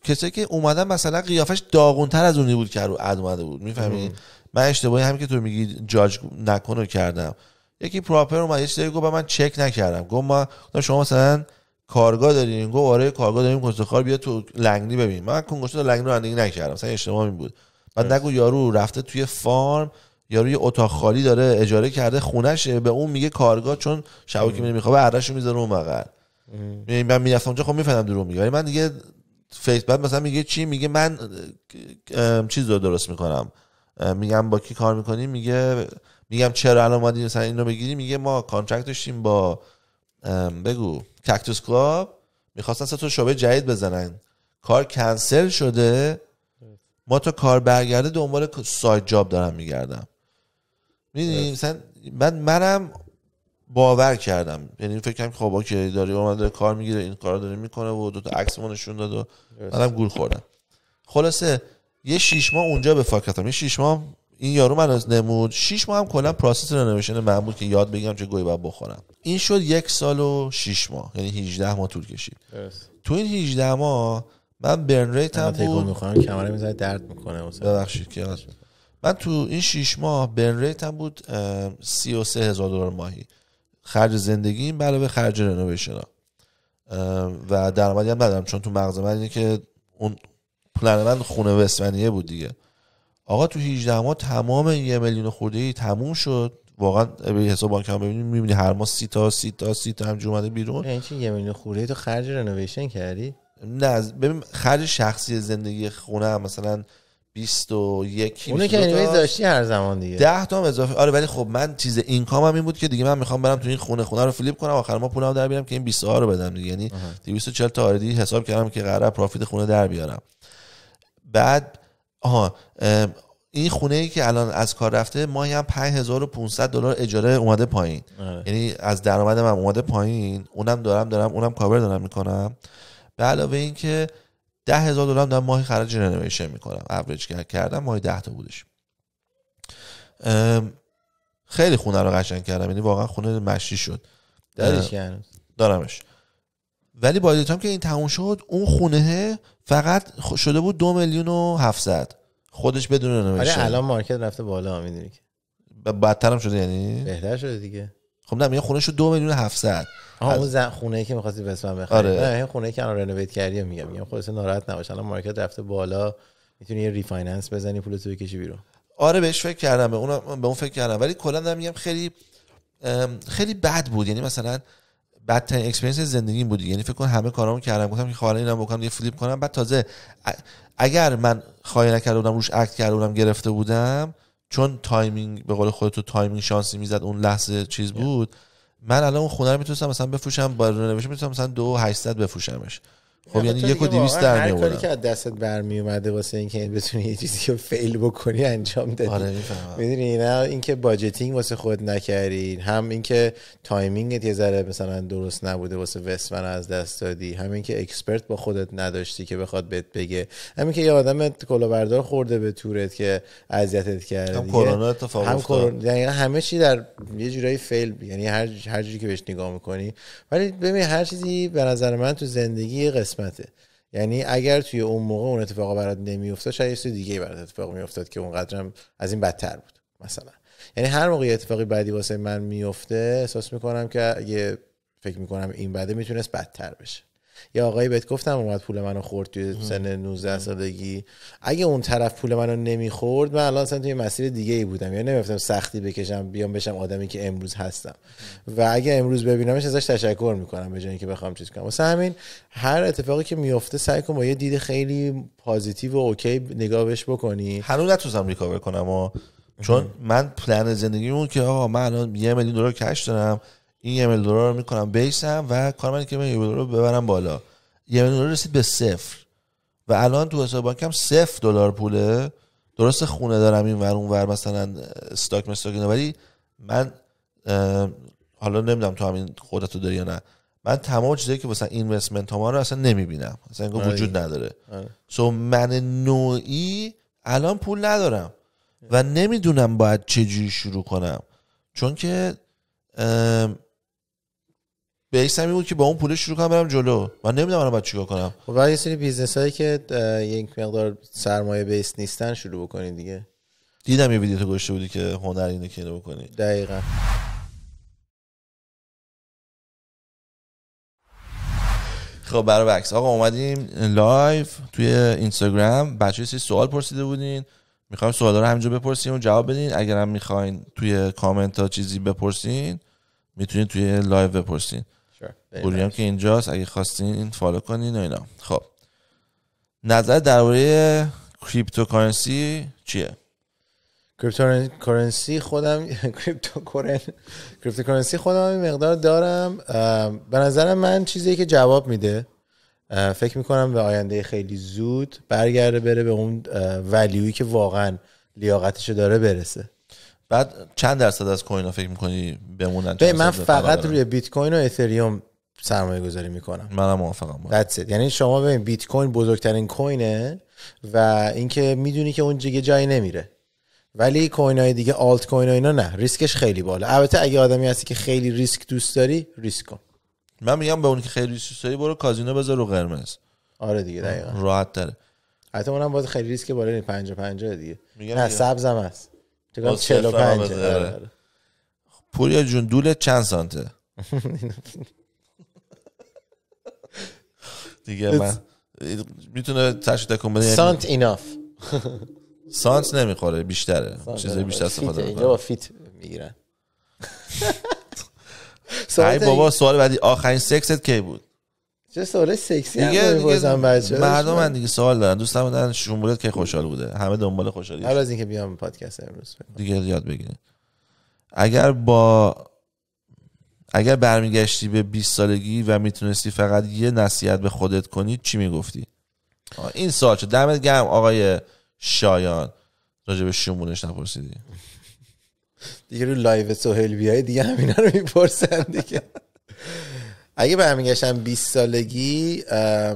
A: کسایی که اومدن مثلا قیافش داغونتر از اونی بود که رو اد اومده بود میفهمی من اشتباهی همین که تو میگی جاج نکنو کردم یکی پراپر اومد یه چیزی گفت من چک نکردم گفت ما شما مثلا کارگاه دارین گفت آره کارگاه داریم کنسخار بیا تو لنگنی ببین من کنگوشت لنگنی اندگی نکردم مثلا اشتباه این بود بعد نگو یارو رفته توی فارم یارو یه اتاق خالی داره اجاره کرده خونشه به اون میگه کارگاه چون شبا که میره میخوابه عرشو میذاره اون بغل من میرفتم اونجا خب میفهمم درو میگه ولی من دیگه فیس بعد مثلا میگه چی میگه من چیز رو درست میکنم میگم با کی کار میکنی میگه میگم چرا الان اومدی مثلا اینو بگیری میگه ما کانترکت داشتیم با بگو کاکتوس کلاب میخواستن سه تا شعبه جدید بزنن کار کنسل شده ما تو کار برگرده دنبال سایت جاب دارم میگردم میدونی مثلا من منم باور کردم یعنی فکر کنم خب اوکی داری اومد کار میگیره این کارا داره میکنه و دو تا عکس نشون داد و منم گول خوردم خلاصه یه شیش ماه اونجا به فاک یه شیش ماه این یارو من از نمود شیش ماه هم کلا پروسس رنویشن من بود که یاد بگم چه گوی باید بخورم این شد یک سال و شیش ماه یعنی 18 ماه طول کشید تو این 18 ماه من برن ریت هم بود میخوام کمره میزنه درد میکنه ببخشید که من تو این 6 ماه برن ریت هم بود 33000 دلار ماهی خرج زندگی این علاوه خرج رنویشن ها و درآمدی هم ندارم چون تو مغز من اینه که اون پلن من خونه وسونیه بود دیگه آقا تو 18 ماه تمام یه میلیون خورده ای تموم شد واقعا به حساب بانک هم ببینیم میبینی هر ماه سی تا سی تا سی تا همجوری اومده بیرون یعنی چی یه میلیون خورده تو خرج رنویشن کردی نه ببین خرج شخصی زندگی خونه هم مثلا 21 اونه که داشتی هر زمان دیگه 10 تا اضافه آره ولی خب من چیز اینکام هم این بود که دیگه من میخوام برم تو این خونه خونه رو فلیپ کنم آخر ما پولم در بیارم که این 20 رو بدم دیگه یعنی 240 تا آردی حساب کردم که قرار پروفیت خونه در بیارم بعد آها این خونه ای که الان از کار رفته ماهی هم 5500 دلار اجاره اومده پایین آره. یعنی از درآمد من اومده پایین اونم دارم دارم اونم کاور دارم میکنم به علاوه این که ده هزار دلار در ماه خرج جنریشن میکنم اوریج کردم ماه 10 تا بودش خیلی خونه رو قشنگ کردم یعنی واقعا خونه مشی شد دارمش ولی با هم که این تموم شد اون خونه فقط شده بود دو میلیون و 700 خودش بدون نمیشه آره الان
B: مارکت رفته بالا میدونی که
A: هم شده یعنی بهتر شده دیگه خب نه میگه خونه شد دو میلیون 700 آها اون
B: زن خونه ای که می‌خواستی اسم بخری آره. این خونه ای که الان رنوویت کردی میگم میگم یعنی خودت ناراحت نباش الان مارکت رفته بالا میتونی یه ریفایننس بزنی پول تو بکشی بیرون آره بهش فکر کردم به اون به
A: اون فکر کردم ولی کلا دارم میگم خیلی خیلی بد بود یعنی مثلا بدترین اکسپرینس زندگی بود یعنی فکر کنم همه کارامو کردم گفتم که خب، خاله اینم بکنم یه فلیپ کنم بعد تازه اگر من خواهی نکرده بودم روش اکت کرده بودم گرفته بودم چون تایمینگ به قول خودت تو تایمینگ شانسی میزد اون لحظه چیز بود yeah. من الان اون خونه رو میتونستم مثلا بفروشم با نوشته میتونستم مثلا دو هشتصد بفروشمش خب یعنی یک و در می کاری
B: که از دستت برمی اومده واسه اینکه بتونی یه چیزی رو فیل بکنی انجام دادی آره میدونی نه اینکه باجتینگ واسه خود نکردی هم اینکه تایمینگت یه ذره مثلا درست نبوده واسه وستمن از دست دادی هم اینکه اکسپرت با خودت نداشتی که بخواد بهت بگه هم که یه آدم کلاهبردار خورده به تورت که اذیتت کرد هم کرونا اتفاق هم کرونا همه چی در یه جورایی فیل یعنی هر هر جوری که بهش نگاه میکنی ولی ببین هر چیزی به نظر من تو زندگی قسمته یعنی اگر توی اون موقع اون اتفاق برات نمیافتاد شاید یه دیگه برات اتفاق میافتاد که اونقدرم از این بدتر بود مثلا یعنی هر موقع یه اتفاقی بعدی واسه من میفته احساس میکنم که یه فکر میکنم این بده میتونست بدتر بشه یا آقایی بهت گفتم اومد پول منو خورد توی سن 19 سالگی اگه اون طرف پول منو نمیخورد من الان سن توی مسیر دیگه ای بودم یا یعنی نمیفتم سختی بکشم بیام بشم آدمی که امروز هستم و اگه امروز ببینمش ازش تشکر میکنم به جای اینکه بخوام چیز کنم واسه همین هر اتفاقی که میفته سعی کن با یه دید خیلی پازیتیو و اوکی نگاهش بکنی هنوز نتونستم ریکاور کنم و چون من
A: پلن زندگی که آقا من الان یه میلیون دلار کش دارم این یه دلار رو میکنم بیسم و کار که من دلار رو ببرم بالا یم دلار رسید به صفر و الان تو حساب بانکم صفر دلار پوله درست خونه دارم این ور اون ور مثلا استاک مستاک ولی من حالا نمیدونم تو همین خودتو داری یا نه من تمام چیزایی که مثلا اینوستمنت ها رو اصلا نمیبینم اصلا اینکه آره. وجود نداره سو آره. من نوعی الان پول ندارم و نمیدونم باید چجوری شروع کنم چون که بیس این بود که با اون پول شروع کنم برم جلو من نمیدونم الان باید چیکار کنم
B: خب یه سری بیزنس هایی که یک مقدار سرمایه بیس نیستن شروع بکنید دیگه دیدم یه ویدیو تو گوشته بودی که هنر اینو که دقیقا
A: خب برای بکس آقا اومدیم لایف توی اینستاگرام بچه سی سوال پرسیده بودین میخوایم سوالا رو همینجا بپرسیم و جواب بدین اگرم میخواین توی کامنت ها چیزی بپرسین میتونین توی لایو بپرسین بوری که اینجاست اگه خواستین فالو کنین و اینا خب نظر
B: درباره کریپتوکارنسی چیه کریپتوکارنسی خودم کریپتوکارنسی خودم این مقدار دارم به نظر من چیزی که جواب میده فکر میکنم به آینده خیلی زود برگرده بره به اون ولیوی که واقعا لیاقتش داره برسه بعد چند درصد از کوین ها فکر میکنی بمونن من فقط روی بیت کوین و اتریوم سرمایه گذاری میکنم منم موافقم باید آره. یعنی شما ببین بیت کوین بزرگترین کوینه و اینکه میدونی که اون دیگه جایی نمیره ولی کوین های دیگه آلت کوین اینا نه ریسکش خیلی بالا البته اگه آدمی هستی که خیلی ریسک دوست داری ریسک کن من میگم به اون که خیلی ریسک داری برو کازینو بذار رو قرمز آره دیگه دقیقاً راحت تره حتی اونم باز خیلی ریسک بالا 5 50 دیگه نه سبزم هست چقدر 45 آره، آره.
A: پوریا جون دولت چند سانته دیگه من میتونه تشت کن بده یعنی سانت
B: ایناف
A: سانت نمیخوره بیشتره چیزای بیشتر استفاده اینجا با فیت میگیرن بابا سوال بعدی آخرین سکست کی بود
B: چه سوره سکسی دیگه, بازم مردم من
A: دیگه سوال دارن هم دارن شمولت که خوشحال بوده همه دنبال خوشحالی حالا
B: از اینکه بیام پادکست امروز
A: دیگه یاد بگیرین اگر با اگر برمیگشتی به 20 سالگی و میتونستی فقط یه نصیحت به خودت کنی چی میگفتی این سوال شد دمت گرم آقای شایان راجع به نپرسیدی
B: دیگه رو لایو سهیل بیای دیگه همینا رو میپرسن دیگه اگه برمیگشتم 20 سالگی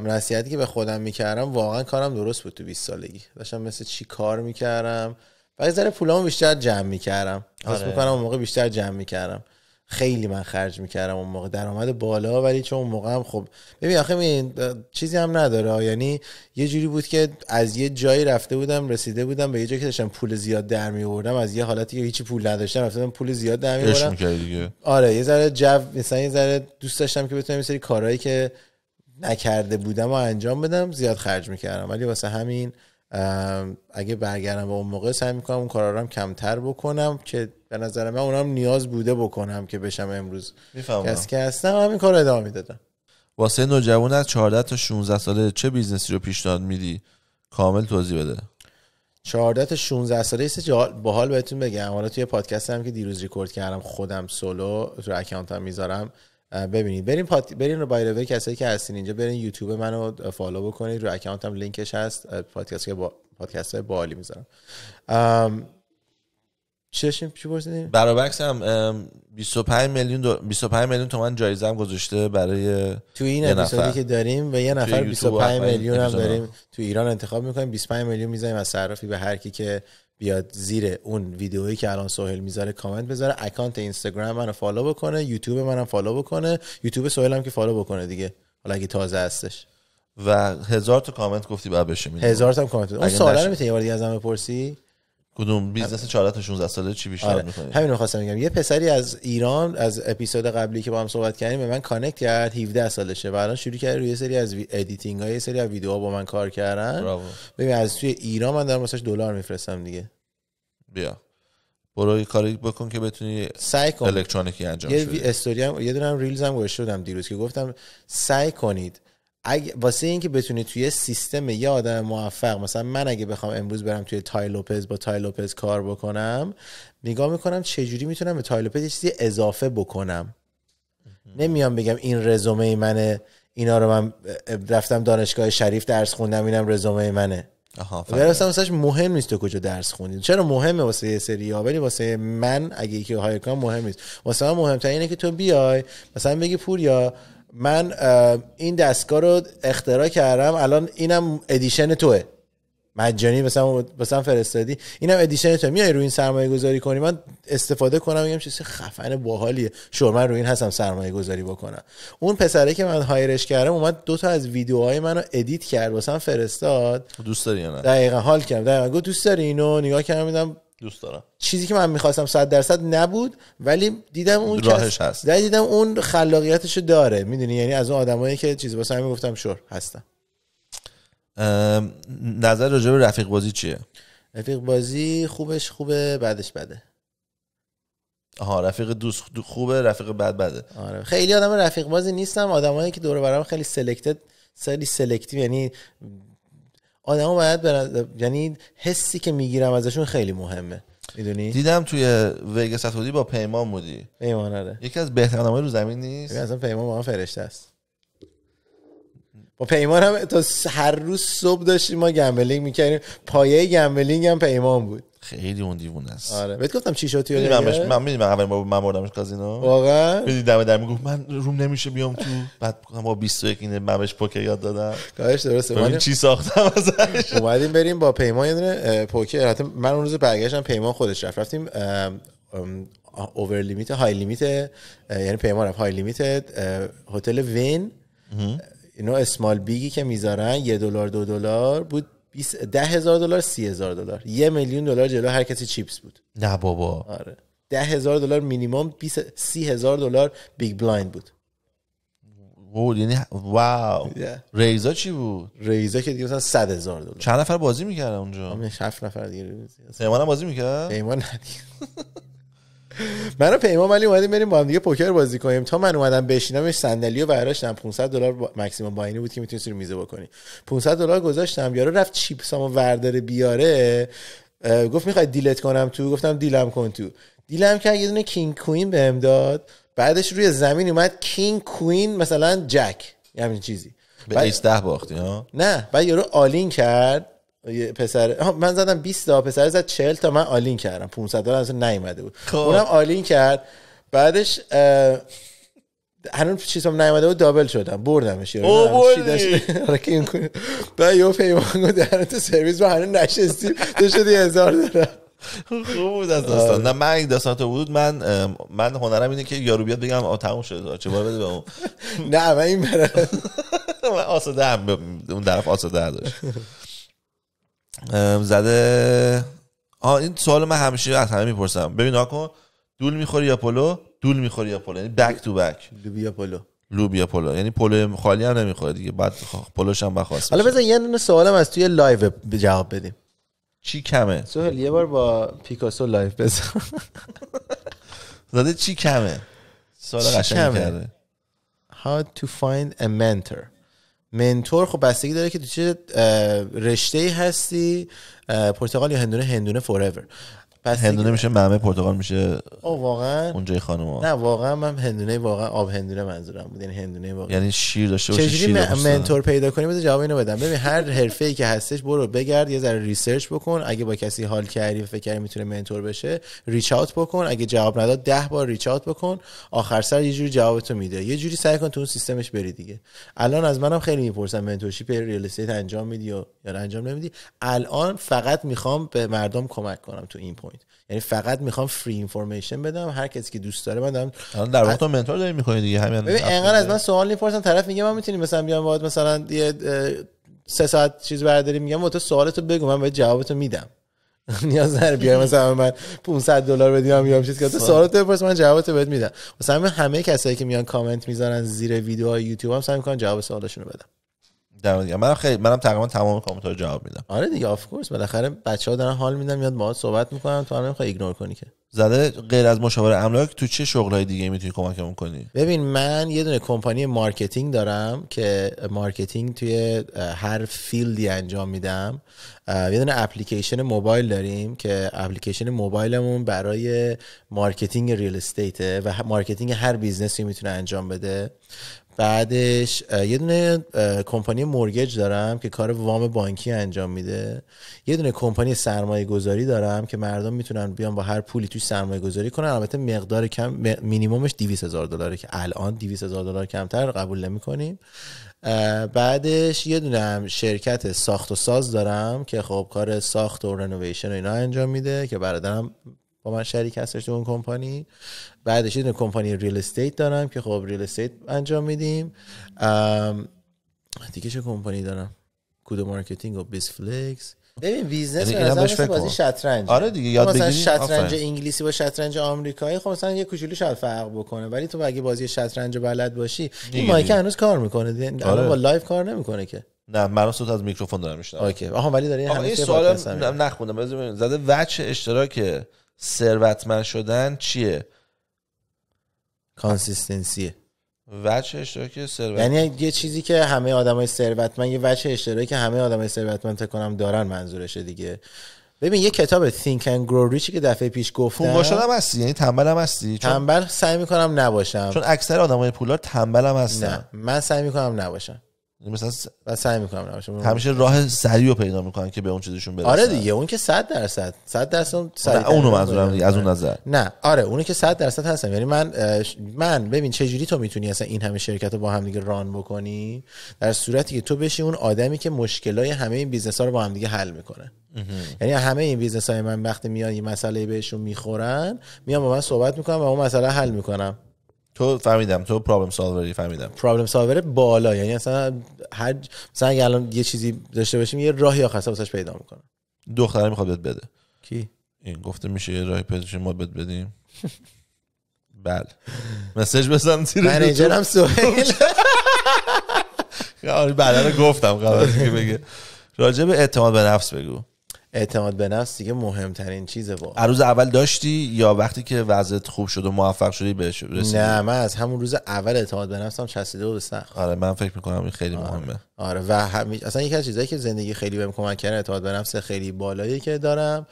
B: نصیحتی که به خودم میکردم واقعا کارم درست بود تو 20 سالگی داشتم مثل چی کار میکردم و یه ذره پولامو بیشتر جمع میکردم حس آره. میکنم اون موقع بیشتر جمع میکردم خیلی من خرج میکردم اون موقع درآمد بالا ولی چون اون موقع هم خب ببین آخه این چیزی هم نداره یعنی یه جوری بود که از یه جایی رفته بودم رسیده بودم به یه جایی که داشتم پول زیاد در می از یه حالتی که هیچی پول نداشتم رفتم پول زیاد در می آره یه ذره جو مثلا یه ذره دوست داشتم که بتونم یه سری کارهایی که نکرده بودم و انجام بدم زیاد خرج میکردم ولی واسه همین اگه برگردم به اون موقع سعی میکنم اون کارا رو هم کمتر بکنم که به نظر من اونم نیاز بوده بکنم که بشم امروز کس که هستم همین کار ادامه میدادم
A: واسه نوجوان از 14 تا 16 ساله چه بیزنسی رو پیشنهاد میدی کامل توضیح بده
B: 14 تا 16 ساله است باحال بهتون بگم حالا توی پادکست هم که دیروز ریکورد کردم خودم سولو تو اکانتم میذارم ببینید برین پات... برین رو بایر کسایی که هستین اینجا برین یوتیوب منو فالو بکنید رو اکانتم لینکش هست پادکست که با... پادکست های بالی میذارم ام... چشم چی پرسیدین
A: برابکس هم 25 میلیون دو... 25 میلیون تومان جایزه هم گذاشته
B: برای تو این اپیزودی که داریم و یه نفر 25 میلیون هم داریم تو ایران انتخاب میکنیم 25 میلیون میذاریم از صرافی به هر کی که بیاد زیر اون ویدیویی که الان سوهل میذاره کامنت بذاره اکانت اینستاگرام منو فالو بکنه یوتیوب منم فالو بکنه یوتیوب سوهل هم که فالو بکنه دیگه حالا اگه تازه هستش و هزار تا کامنت گفتی بعد بشه هزار تا کامنت اون سوالا رو میتونی یه بار دیگه ازم بپرسی
A: کدوم بیزنس 14 تا 16 ساله چی بیشتر آره.
B: همین خواستم بگم یه پسری از ایران از اپیزود قبلی که با هم صحبت کردیم به من کانکت کرد 17 سالشه و الان شروع کرد روی سری از ادیتینگ های سری از ویدیوها با من کار کردن ببین از توی ایران من دارم واسش دلار میفرستم دیگه بیا برو یه کاری
A: بکن که بتونی سعی الکترونیکی انجام یه
B: استوری هم یه دونه ریلز هم گوش شدم دیروز که گفتم سعی کنید اگه واسه اینکه بتونی توی سیستم یه آدم موفق مثلا من اگه بخوام امروز برم توی تای لوپز با تای لوپز کار بکنم نگاه میکنم چجوری میتونم به تای لوپز یه چیزی اضافه بکنم نمیام بگم این رزومه ای منه اینا رو من رفتم دانشگاه شریف درس خوندم اینم رزومه ای منه آها اصلا مهم نیست تو کجا درس خوندی چرا مهمه واسه یه سری ولی واسه من اگه یکی های کام مهم نیست واسه من مهمتر اینه که تو بیای مثلا بگی پوریا من این دستگاه رو اختراع کردم الان اینم ادیشن توه مجانی مثلا مثلا فرستادی اینم ادیشن تو میای روی این سرمایه گذاری کنی من استفاده کنم میگم چیزی خفن باحالیه شور من روی این هستم سرمایه گذاری بکنم اون پسره که من هایرش کردم اومد دو تا از ویدیوهای منو ادیت کرد مثلا فرستاد دوست داری نه دقیقاً حال کردم دقیقاً گفت دوست داری اینو نگاه کردم دوست دارم چیزی که من میخواستم صد درصد نبود ولی دیدم اون راهش هست دیدم اون خلاقیتشو داره میدونی یعنی از اون آدمایی که چیز واسه همین گفتم شور هستم
A: نظر راجع به رفیق بازی چیه
B: رفیق بازی خوبش خوبه بعدش بده آها رفیق دوست خوبه رفیق بد بده آره. خیلی آدم رفیق بازی نیستم آدمایی که دور برام خیلی سلکتد خیلی سلکتیو یعنی آدم باید برن یعنی حسی که میگیرم ازشون خیلی مهمه میدونی دیدم توی ویگ ستودی با پیمان بودی پیمان آره یکی از بهترین آدمای رو زمین نیست اصلا پیمان من فرشته است با پیمان هم تا هر روز صبح داشتیم ما گمبلینگ میکردیم پایه گمبلینگ هم پیمان بود خیلی اون دیوونه است آره بهت گفتم چی شد تو بش... من
A: میدونم ما من بردمش کازینو
B: واقعا دیدم در میگفت
A: من روم نمیشه بیام تو
B: بعد با 21 اینه من بهش پوکر یاد دادم کاش درسته من چی ساختم ازش اومدیم بریم با پیمان یه دونه پوکر حتی من اون روز برگشتم پیمان خودش رفت رفتیم اوور لیمیت های لیمیت یعنی پیمان رفت های لیمیت هتل وین اینو اسمال بیگی که میذارن یه دلار دو دلار بود ده هزار دلار سی هزار دلار یه میلیون دلار جلو هر کسی چیپس بود نه بابا آره ده هزار دلار مینیمم سی هزار دلار بیگ بلایند بود بود یعنی واو yeah. ریزا چی بود ریزا که دیگه مثلا 100 هزار دلار چند نفر بازی میکردن اونجا 7 نفر دیگه ریزا بازی میکرد سیمان نه من و پیمان ولی اومدیم بریم با هم دیگه پوکر بازی کنیم تا من اومدم بشینم صندلی رو برداشتم 500 دلار با... باینی بود که میتونی سر میزه بکنی 500 دلار گذاشتم یارو رفت چیپسامو ورداره بیاره گفت میخوای دیلت کنم تو گفتم دیلم کن تو دیلم که یه دونه کینگ کوین بهم داد بعدش روی زمین اومد کینگ کوین مثلا جک همین چیزی به بعد... باختی ها نه بعد یارو آلین کرد پسر من زدم 20 تا پسر زد 40 تا من آلین کردم 500 دلار اصلا نیومده بود خب. اونم آلین کرد بعدش هنون چیزم نیومده بود دابل شدم بردمش او بردی آره، بعد یو پیمان گفت در تو سرویس ما هنون نشستی تو شدی هزار دارم خوب بود از داستان آره.
A: نه من داستان تو بود من من هنرم اینه که یارو بیاد بگم آ شد چه بار بده به اون نه من این من آساده هم اون طرف آساده داشت زده آ این سوال من همیشه از همه میپرسم ببین نکن دول میخوری یا پلو دول میخوری یا پلو یعنی بک تو بک لوبیا پلو لوبیا پلو یعنی پلو خالی هم نمیخوره دیگه بعد پلوش هم بخواست
B: حالا بزن یه دونه سوالم از توی لایو جواب بدیم چی کمه سوال یه بار با پیکاسو لایو بزن زده چی کمه سوال قشنگ کرده How to find a mentor منتور خب بستگی داره که تو چه رشته هستی پرتغال یا هندونه هندونه فوراور پس هندونه میشه
A: معمه پرتغال میشه
B: او واقعا اونجای خانم نه واقعا من هندونه واقعا آب هندونه منظورم بود یعنی هندونه واقعا یعنی
A: شیر داشته باشه شیر م... منتور
B: پیدا کنی بده جواب اینو بدم ببین هر حرفه ای که هستش برو بگرد یه ذره ریسرچ بکن اگه با کسی حال کردی فکر کردی میتونه منتور بشه ریچ اوت بکن اگه جواب نداد ده بار ریچ اوت بکن آخر سر یه جوری جوابتو میده یه جوری سعی کن تو اون سیستمش بری دیگه الان از منم خیلی میپرسن منتورشیپ ریال استیت انجام میدی یا انجام نمیدی الان فقط میخوام به مردم کمک کنم تو این پوینت یعنی فقط میخوام فری انفورمیشن بدم هر کسی که دوست داره بدم. دارم در واقع تو منتور داری
A: میکنی دیگه همین ببین انقدر
B: از من سوال میپرسن طرف میگه من میتونیم مثلا بیام باهات مثلا یه سه ساعت چیز برداری میگم تو سوالتو بگو من جواب جوابتو میدم نیاز نره بیای مثلا من 500 دلار بدیم یا چیزی که تو سوالات بپرس من جوابتو بهت میدم مثلا همه کسایی که میان کامنت میذارن زیر ویدیوهای یوتیوب هم سعی میکنن جواب سوالشون رو بدم در دیگه من خیلی منم تقریبا تمام کامنت رو جواب میدم آره دیگه آف کورس بالاخره بچه‌ها دارن حال میدن میاد باهات صحبت میکنن تو هم نمیخوای ایگنور کنی که زده غیر
A: از مشاور املاک تو چه های دیگه میتونی کمکمون کنی
B: ببین من یه دونه کمپانی مارکتینگ دارم که مارکتینگ توی هر فیلدی انجام میدم یه دونه اپلیکیشن موبایل داریم که اپلیکیشن موبایلمون برای مارکتینگ ریل استیت و مارکتینگ هر بیزنسی میتونه انجام بده بعدش یه دونه کمپانی مورگج دارم که کار وام بانکی انجام میده یه دونه کمپانی سرمایه گذاری دارم که مردم میتونن بیان با هر پولی توی سرمایه گذاری کنن البته مقدار کم مینیممش 200 هزار دلاره که الان 200 هزار دلار کمتر قبول نمیکنیم بعدش یه دونه هم شرکت ساخت و ساز دارم که خب کار ساخت و رنوویشن و اینا انجام میده که برادرم من شریک هستش تو اون کمپانی بعدش یه کمپانی ریل استیت دارم که خب ریل استیت انجام میدیم دیگه چه کمپانی دارم کود مارکتینگ و بیس فلیکس ببین بیزنس یعنی از بازی شطرنج آره دیگه یاد مثلا شطرنج انگلیسی با شطرنج آمریکایی خب مثلا یه کوچولو شاید فرق بکنه ولی تو اگه بازی شطرنج بلد باشی این مایک هنوز کار میکنه یعنی آره. با لایو کار نمیکنه که
A: نه من صوت از میکروفون دارم میشنم اوکی آها ولی این همین سوال نخوندم زده وچ اشتراک ثروتمند شدن چیه کانسیستنسیه وجه اشتراک ثروت یعنی
B: یه چیزی که همه آدمای ثروتمند یه وجه اشتراکی که همه آدمای ثروتمند فکر کنم دارن منظورشه دیگه ببین یه کتاب Think and Grow Rich که دفعه پیش گفتم پول هم هستی یعنی تنبل هم هستی تنبل سعی میکنم نباشم چون اکثر آدمای پولدار تنبل هم هستن نه من سعی میکنم نباشم مثلا من سعی میکنم همیشه
A: راه سریع رو پیدا میکنن که به اون چیزشون برسن آره دیگه
B: اون که 100 درصد 100 درصد آره، سریع اونو منظورم
A: از اون آره. نظر
B: نه آره اون که 100 درصد هستن یعنی من من ببین چه جوری تو میتونی اصلا این همه شرکت رو با هم دیگه ران بکنی در صورتی که تو بشی اون آدمی که مشکلای همه این بیزنس ها رو با هم دیگه حل میکنه یعنی همه این بیزنس های من وقتی میان یه مسئله بهشون میخورن میام با من صحبت میکنم و اون مسئله حل میکنم تو فهمیدم تو پرابلم سالوری فهمیدم پرابلم سالوری بالا یعنی اصلا هر مثلا اگه الان یه چیزی داشته باشیم یه راهی آخر واسش پیدا میکنه دختره میخواد بهت بده
A: کی این گفته میشه یه راهی پیدا ما بهت بدیم بله مسج بزن زیر منیجرم سهیل خب بعدا گفتم قبل که بگه راجع به اعتماد به نفس بگو
B: اعتماد به نفس دیگه مهمترین چیزه با روز
A: اول داشتی یا وقتی که وضعت خوب شد و موفق شدی بهش رسیدی نه
B: من از همون روز اول اعتماد به نفسم چسبیده و به
A: آره من فکر میکنم این خیلی آره. مهمه
B: آره و همی... اصلا یکی از چیزایی که زندگی خیلی بهم کمک کرده اعتماد به نفس خیلی بالایی که دارم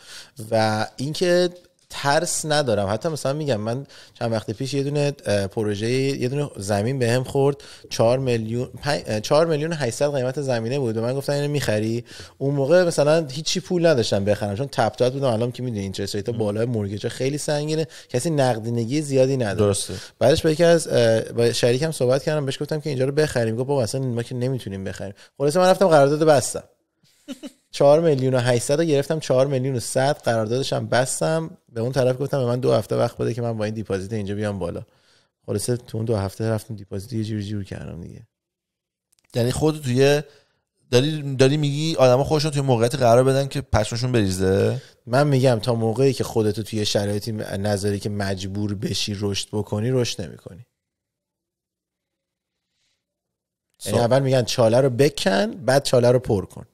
B: و اینکه ترس ندارم حتی مثلا میگم من چند وقت پیش یه دونه پروژه یه دونه زمین بهم به خورد 4 میلیون 4 میلیون 800 قیمت زمینه بود و من گفتن اینو میخری اون موقع مثلا هیچی پول نداشتم بخرم چون تپ تات بودم الان که میدونی اینترست ریت بالا مورگیج خیلی سنگینه کسی نقدینگی زیادی نداره درسته بعدش با یکی از با شریکم صحبت کردم بهش گفتم که اینجا رو بخریم گفت بابا اصلا ما که نمیتونیم بخریم خلاص من رفتم قرارداد بستم 4 میلیون و 800 گرفتم 4 میلیون و 100 هم بستم به اون طرف گفتم به من دو هفته وقت بده که من با این دیپوزیت اینجا بیام بالا خلاصه تو اون دو هفته رفتم دیپوزیت یه جور جور کردم دیگه یعنی خود توی داری, داری میگی آدما خودشون توی موقعیت قرار بدن که پشمشون بریزه من میگم تا موقعی که خودتو توی شرایطی نظری که مجبور بشی رشد بکنی رشد نمیکنی یعنی اول میگن چاله رو بکن بعد چاله رو پر کن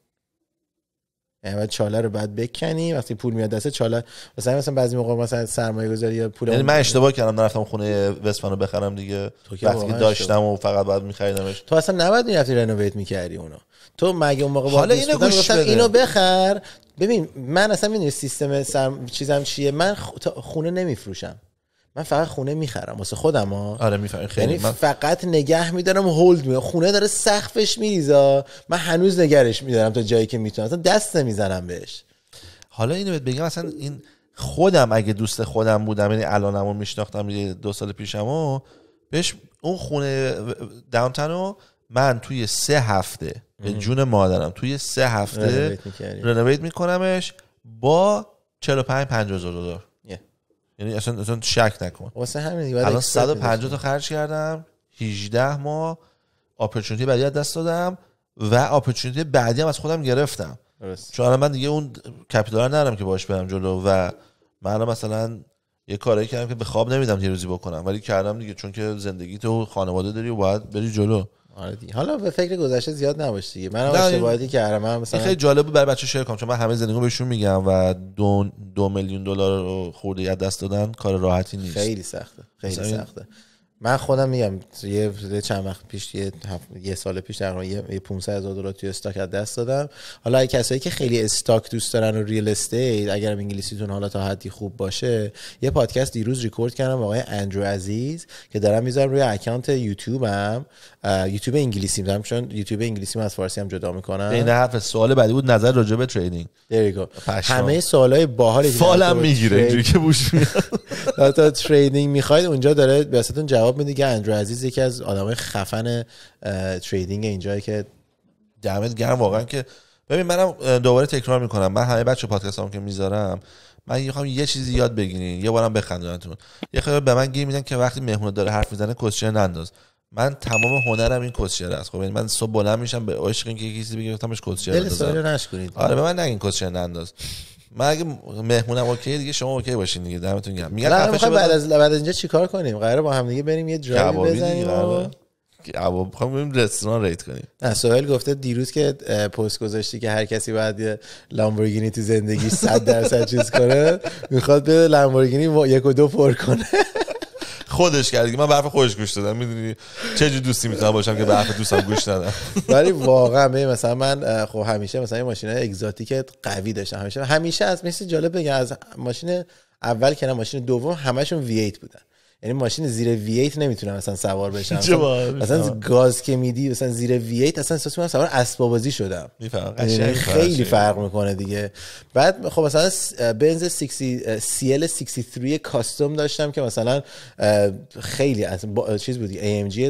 B: یعنی چاله رو بعد بکنی وقتی پول میاد دست چاله مثلا مثلا بعضی موقع مثلا سرمایه گذاری یا پول یعنی من
A: اشتباه کردم نرفتم خونه وسپن بخرم دیگه وقتی داشتم و فقط بعد میخریدمش
B: تو اصلا نباید میرفتی رنوویت میکردی اونو تو مگه اون موقع حالا اینو اینو بخر ببین من اصلا میدونی سیستم سرم... چیزم چیه من خونه نمیفروشم من فقط خونه میخرم واسه خودم ها آره میفهمی خیلی یعنی من... فقط نگه میدارم هولد میدارم خونه داره سقفش میریزا من هنوز نگرش میدارم تا جایی که میتونم اصلا دست نمیزنم بهش حالا اینو بهت بگم اصلا این خودم اگه دوست خودم بودم یعنی
A: رو میشناختم دو سال و بهش اون خونه داونتن رو من توی سه هفته به جون مادرم توی سه هفته رنویت میکنمش با 45 50 هزار دلار یعنی اصلا اصلا شک نکن
B: واسه همین الان 150 تا
A: خرج کردم 18 ماه اپورتونتی بعدی دست دادم و اپورتونتی بعدی هم از خودم گرفتم درست. چون من دیگه اون کپیتال ندارم که باش برم جلو و من مثلا یه کاری کردم که به خواب نمیدم یه روزی بکنم ولی کردم دیگه چون که زندگی تو خانواده داری و باید بری جلو
B: آره حالا به فکر گذشته زیاد نباش دیگه من اشتباهی کردم من مثلا خیلی
A: جالبه برای بچه شیر کنم چون من همه زندگی بهشون میگم و دو, میلیون دلار رو خورده از دست دادن کار راحتی
B: نیست خیلی سخته خیلی سخته من خودم میگم یه چند وقت پیش یه, یه سال پیش در یه 500 هزار دلار توی استاک دست دادم حالا اگه کسایی که خیلی استاک دوست دارن و ریل استیت اگر انگلیسیتون حالا تا حدی خوب باشه یه پادکست دیروز ریکورد کردم با آقای اندرو عزیز که دارم میذارم روی اکانت یوتیوبم یوتیوب انگلیسی میذارم چون یوتیوب انگلیسی من از فارسی هم جدا میکنم این حرف سوال بعدی بود نظر راجع به تریدینگ همه سوالای باحال فالم میگیره اینجوری که بوش تریدینگ میخواید اونجا داره به جواب جواب میده اندرو عزیز یکی از های خفن تریدینگ اینجایی که دمت گرم واقعا که ببین منم دوباره تکرار
A: میکنم من همه بچه هم که میذارم من میخوام یه چیزی یاد بگیرین یه بارم بخندونتون یه خیلی به من گیر میدن که وقتی مهمون داره حرف میزنه کوشن ننداز من تمام هنرم این کسچر است خب یعنی من صبح بلند میشم به عشق اینکه کسی بگه گفتمش ننداز آره به من نگین کوشن ننداز من اگه مهمونم اوکی دیگه شما اوکی باشین دیگه دمتون گرم میگم بعد
B: از بعد اینجا چیکار کنیم قراره با هم دیگه بریم یه جایی بزنیم کباب میخوام بریم رستوران ریت کنیم سوهل گفته دیروز که پست گذاشتی که هر کسی بعد یه لامبورگینی تو زندگی 100 درصد چیز کنه میخواد به لامبورگینی یک و دو پر کنه
A: خودش کرد من به حرف خودش گوش دادم میدونی چه جو دوستی میتونم باشم که به حرف دوستم گوش ندم
B: ولی واقعا مثلا من خب همیشه مثلا این ماشین اگزاتیک قوی داشتم همیشه همیشه از مثل جالب بگم از ماشین اول که ماشین دوم همشون وی 8 بودن یعنی ماشین زیر V8 نمیتونم مثلا سوار بشم مثلا, گاز که میدی مثلا زیر V8 اصلا احساس میکنم سوار اسبابازی شدم یعنی قشنگ خیلی فرق میکنه دیگه بعد خب مثلا بنز 60 CL 63 کاستوم داشتم که مثلا خیلی با... چیز بودی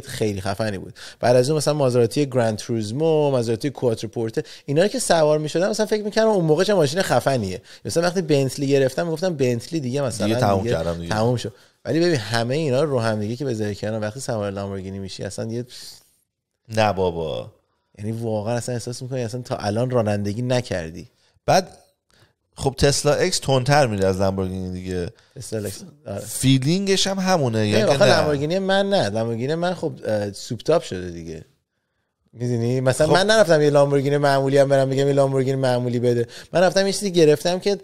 B: AMG خیلی خفنی بود بعد از اون مثلا مازراتی گراند توریزمو مازراتی کواتروپورته اینا که سوار میشدم مثلا فکر میکردم اون موقع چه ماشین خفنیه مثلا وقتی بنتلی گرفتم گفتم بنتلی دیگه مثلا دیگه تموم کردم دیگه. تموم شد ولی ببین همه اینا رو هم دیگه که بذاری کنار وقتی سوار لامبورگینی میشی اصلا یه نه بابا یعنی واقعا اصلا احساس میکنی اصلا تا الان رانندگی نکردی
A: بعد خب تسلا اکس تونتر میره از لامبورگینی دیگه تسلا اکس آره. فیلینگش هم همونه یعنی لامبورگینی
B: من نه لامبورگینی من خب سوپتاپ شده دیگه میدونی مثلا خب. من نرفتم یه لامبورگینی معمولی هم برم بگم یه لامبورگینی معمولی بده من رفتم یه چیزی گرفتم که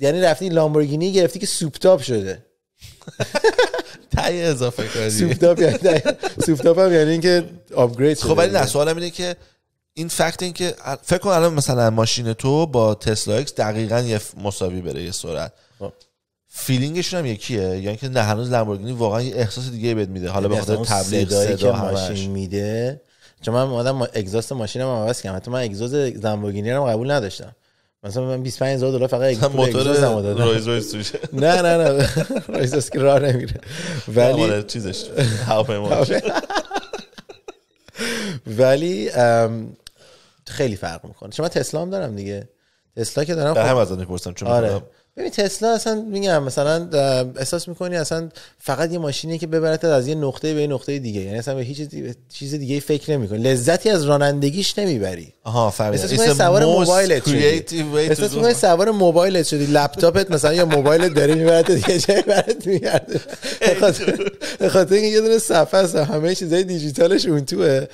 B: یعنی رفتی لامبورگینی گرفتی که سوپتاپ شده
A: تایی اضافه کردی سوفتاپ
B: یعنی سوفتاپ هم یعنی اینکه آپگرید
A: خب ولی نه سوالم اینه که این فکت این که فکر کن الان مثلا ماشین تو با تسلا ایکس دقیقا یه مساوی بره یه سرعت خب. فیلینگشون هم یکیه یعنی اینکه
B: نه هنوز لامبورگینی واقعا یه احساس دیگه بهت میده حالا یعنی به خاطر تبلیغ صدا که ماشین میده چون من اومدم اگزاست ماشینم عوض کردم حتی من اگزاست لامبورگینی رو قبول نداشتم مثلا من 25 هزار دلار فقط موتور رایز رایز توشه نه نه نه رایز رایز که راه نمیره ولی چیزش ولی خیلی فرق میکنه چون من تسلا هم دارم دیگه تسلا که دارم خب- هم از میپرسم چون آره. ببین تسلا اصلا میگم مثلا احساس میکنی اصلا فقط یه ماشینی که ببرت از یه نقطه به یه نقطه دیگه یعنی اصلا به هیچ چیز دیگه فکر نمیکنی لذتی از رانندگیش نمیبری آها فهمیدم سوار موبایلت شدی اساس کنی سوار موبایلت شدی لپتاپت مثلا یا موبایلت داری میبرد دیگه جای برات میگرده به اینکه یه دونه صفحه است همه چیزای دیجیتالش اون توه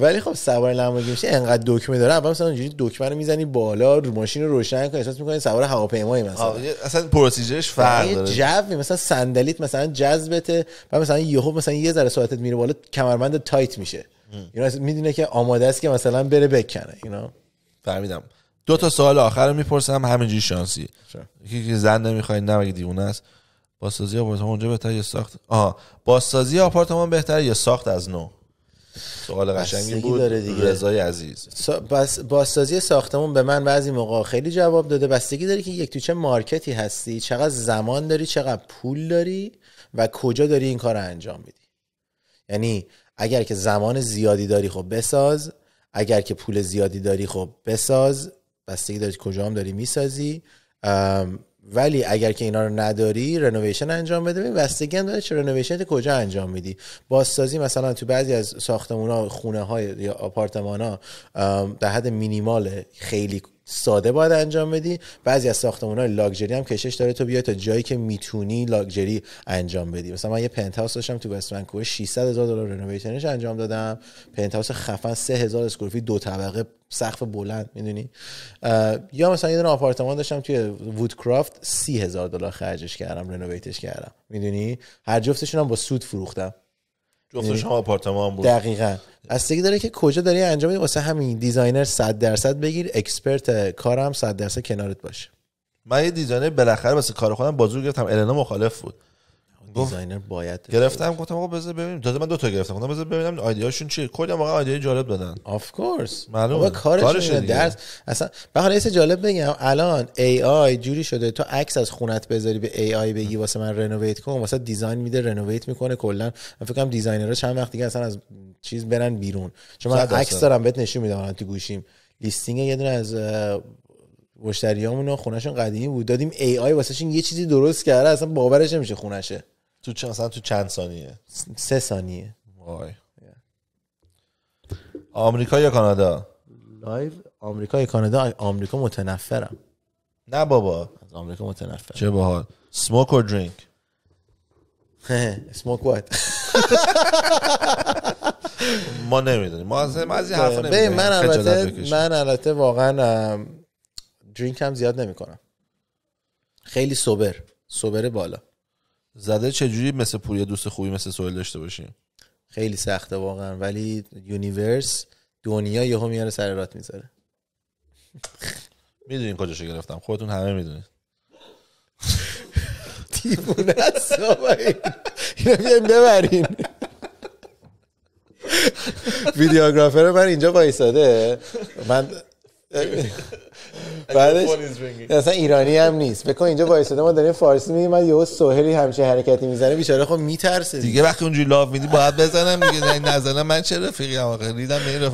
B: ولی خب سوار لامبورگینی میشه انقدر دکمه داره اول مثلا اونجوری دکمه رو میزنی بالا رو ماشین رو روشن کنی احساس میکنی سوار هواپیمایی مثلا
A: اصلا پروسیجرش فرق داره
B: جو مثلا صندلیت مثلا جذبته بعد مثلا یهو مثلا یه ذره ساعتت میره بالا کمربند تایت میشه اینا میدونه که آماده است که مثلا بره بکنه اینا فهمیدم دو تا سوال آخر رو
A: میپرسم همینجوری شانسی یکی که زن میخواین نه مگه دیونه است بازسازی آپارتمان اونجا بهتر یا ساخت آها باسازی آپارتمان بهتر یا ساخت از نو سوال قشنگی بود رضای عزیز
B: بس ساختمون به من بعضی موقع خیلی جواب داده بستگی داری که یک تو چه مارکتی هستی چقدر زمان داری چقدر پول داری و کجا داری این کار رو انجام میدی یعنی اگر که زمان زیادی داری خب بساز اگر که پول زیادی داری خب بساز بستگی داری کجا هم داری میسازی ولی اگر که اینا رو نداری رنوویشن انجام بده ببین بستگی هم داره چه رنوویشن کجا انجام میدی بازسازی مثلا تو بعضی از ها خونه های یا آپارتمان ها در حد مینیمال خیلی ساده باید انجام بدی بعضی از ساختمان های لاکجری هم کشش داره تو بیای تا جایی که میتونی لاکجری انجام بدی مثلا من یه پنت هاوس داشتم تو وست ونکوور 600 هزار دلار رنوویشنش انجام دادم پنت هاوس خفن 3000 اسکوئر دو طبقه سقف بلند میدونی یا مثلا یه دونه آپارتمان داشتم توی وودکرافت 30000 دلار خرجش کردم رنوویتش کردم میدونی هر جفتشون هم با سود فروختم جفتش هم یعنی آپارتمان بود دقیقا بستگی داره که کجا داری انجام میدی واسه همین دیزاینر 100 درصد بگیر اکسپرت کارم 100 درصد کنارت باشه
A: من یه دیزاینر بالاخره واسه کار خودم بازور گرفتم النا مخالف بود دیزاینر باید گرفتم گفتم آقا بذار ببینیم تازه من دو تا گرفتم گفتم بذار ببینم هاشون چیه کودا واقعا ایده جالب دادن آف کورس معلومه کارش درس
B: اصلا به حال جالب بگم الان ای آی جوری شده تو عکس از خونت بذاری به ای آی بگی واسه من رنوویت کن واسه دیزاین میده رنوویت میکنه کلا من فکر کنم دیزاینرها چند وقت دیگه اصلا از چیز برن بیرون چون من عکس دارم بهت نشون میدم تو گوشیم لیستینگ یه دونه از مشتریامون خونهشون قدیمی بود دادیم ای آی واسه یه چیزی درست کرده اصلا باورش نمیشه خونشه تو تو چند ثانیه سه ثانیه وای آمریکا یا کانادا لایو آمریکا یا کانادا آمریکا متنفرم نه بابا از آمریکا متنفرم
A: چه باحال سموک و درینک
B: سموک وات ما نمیدونیم ما از ما از این حرفا نمیدونیم من البته من البته واقعا درینک هم زیاد کنم خیلی سوبر سوبر بالا زده چجوری مثل پوری دوست خوبی مثل سویل داشته باشیم خیلی سخته واقعا ولی یونیورس دنیا یهو میاره سر رات میذاره میدونین کجاشو گرفتم خودتون همه میدونید دیوونه است اینو بیاییم ببرین ویدیوگرافر من اینجا وایساده من بعدش اصلا ایرانی هم نیست بکن اینجا وایساده ما داریم فارسی میگیم من یهو سوهری همچین حرکتی میزنه بیچاره خب میترسه دیگه, وقتی
A: اونجوری لاف میدی باید بزنم دیگه نزنم من چه رفیقی ام دیدم دیدم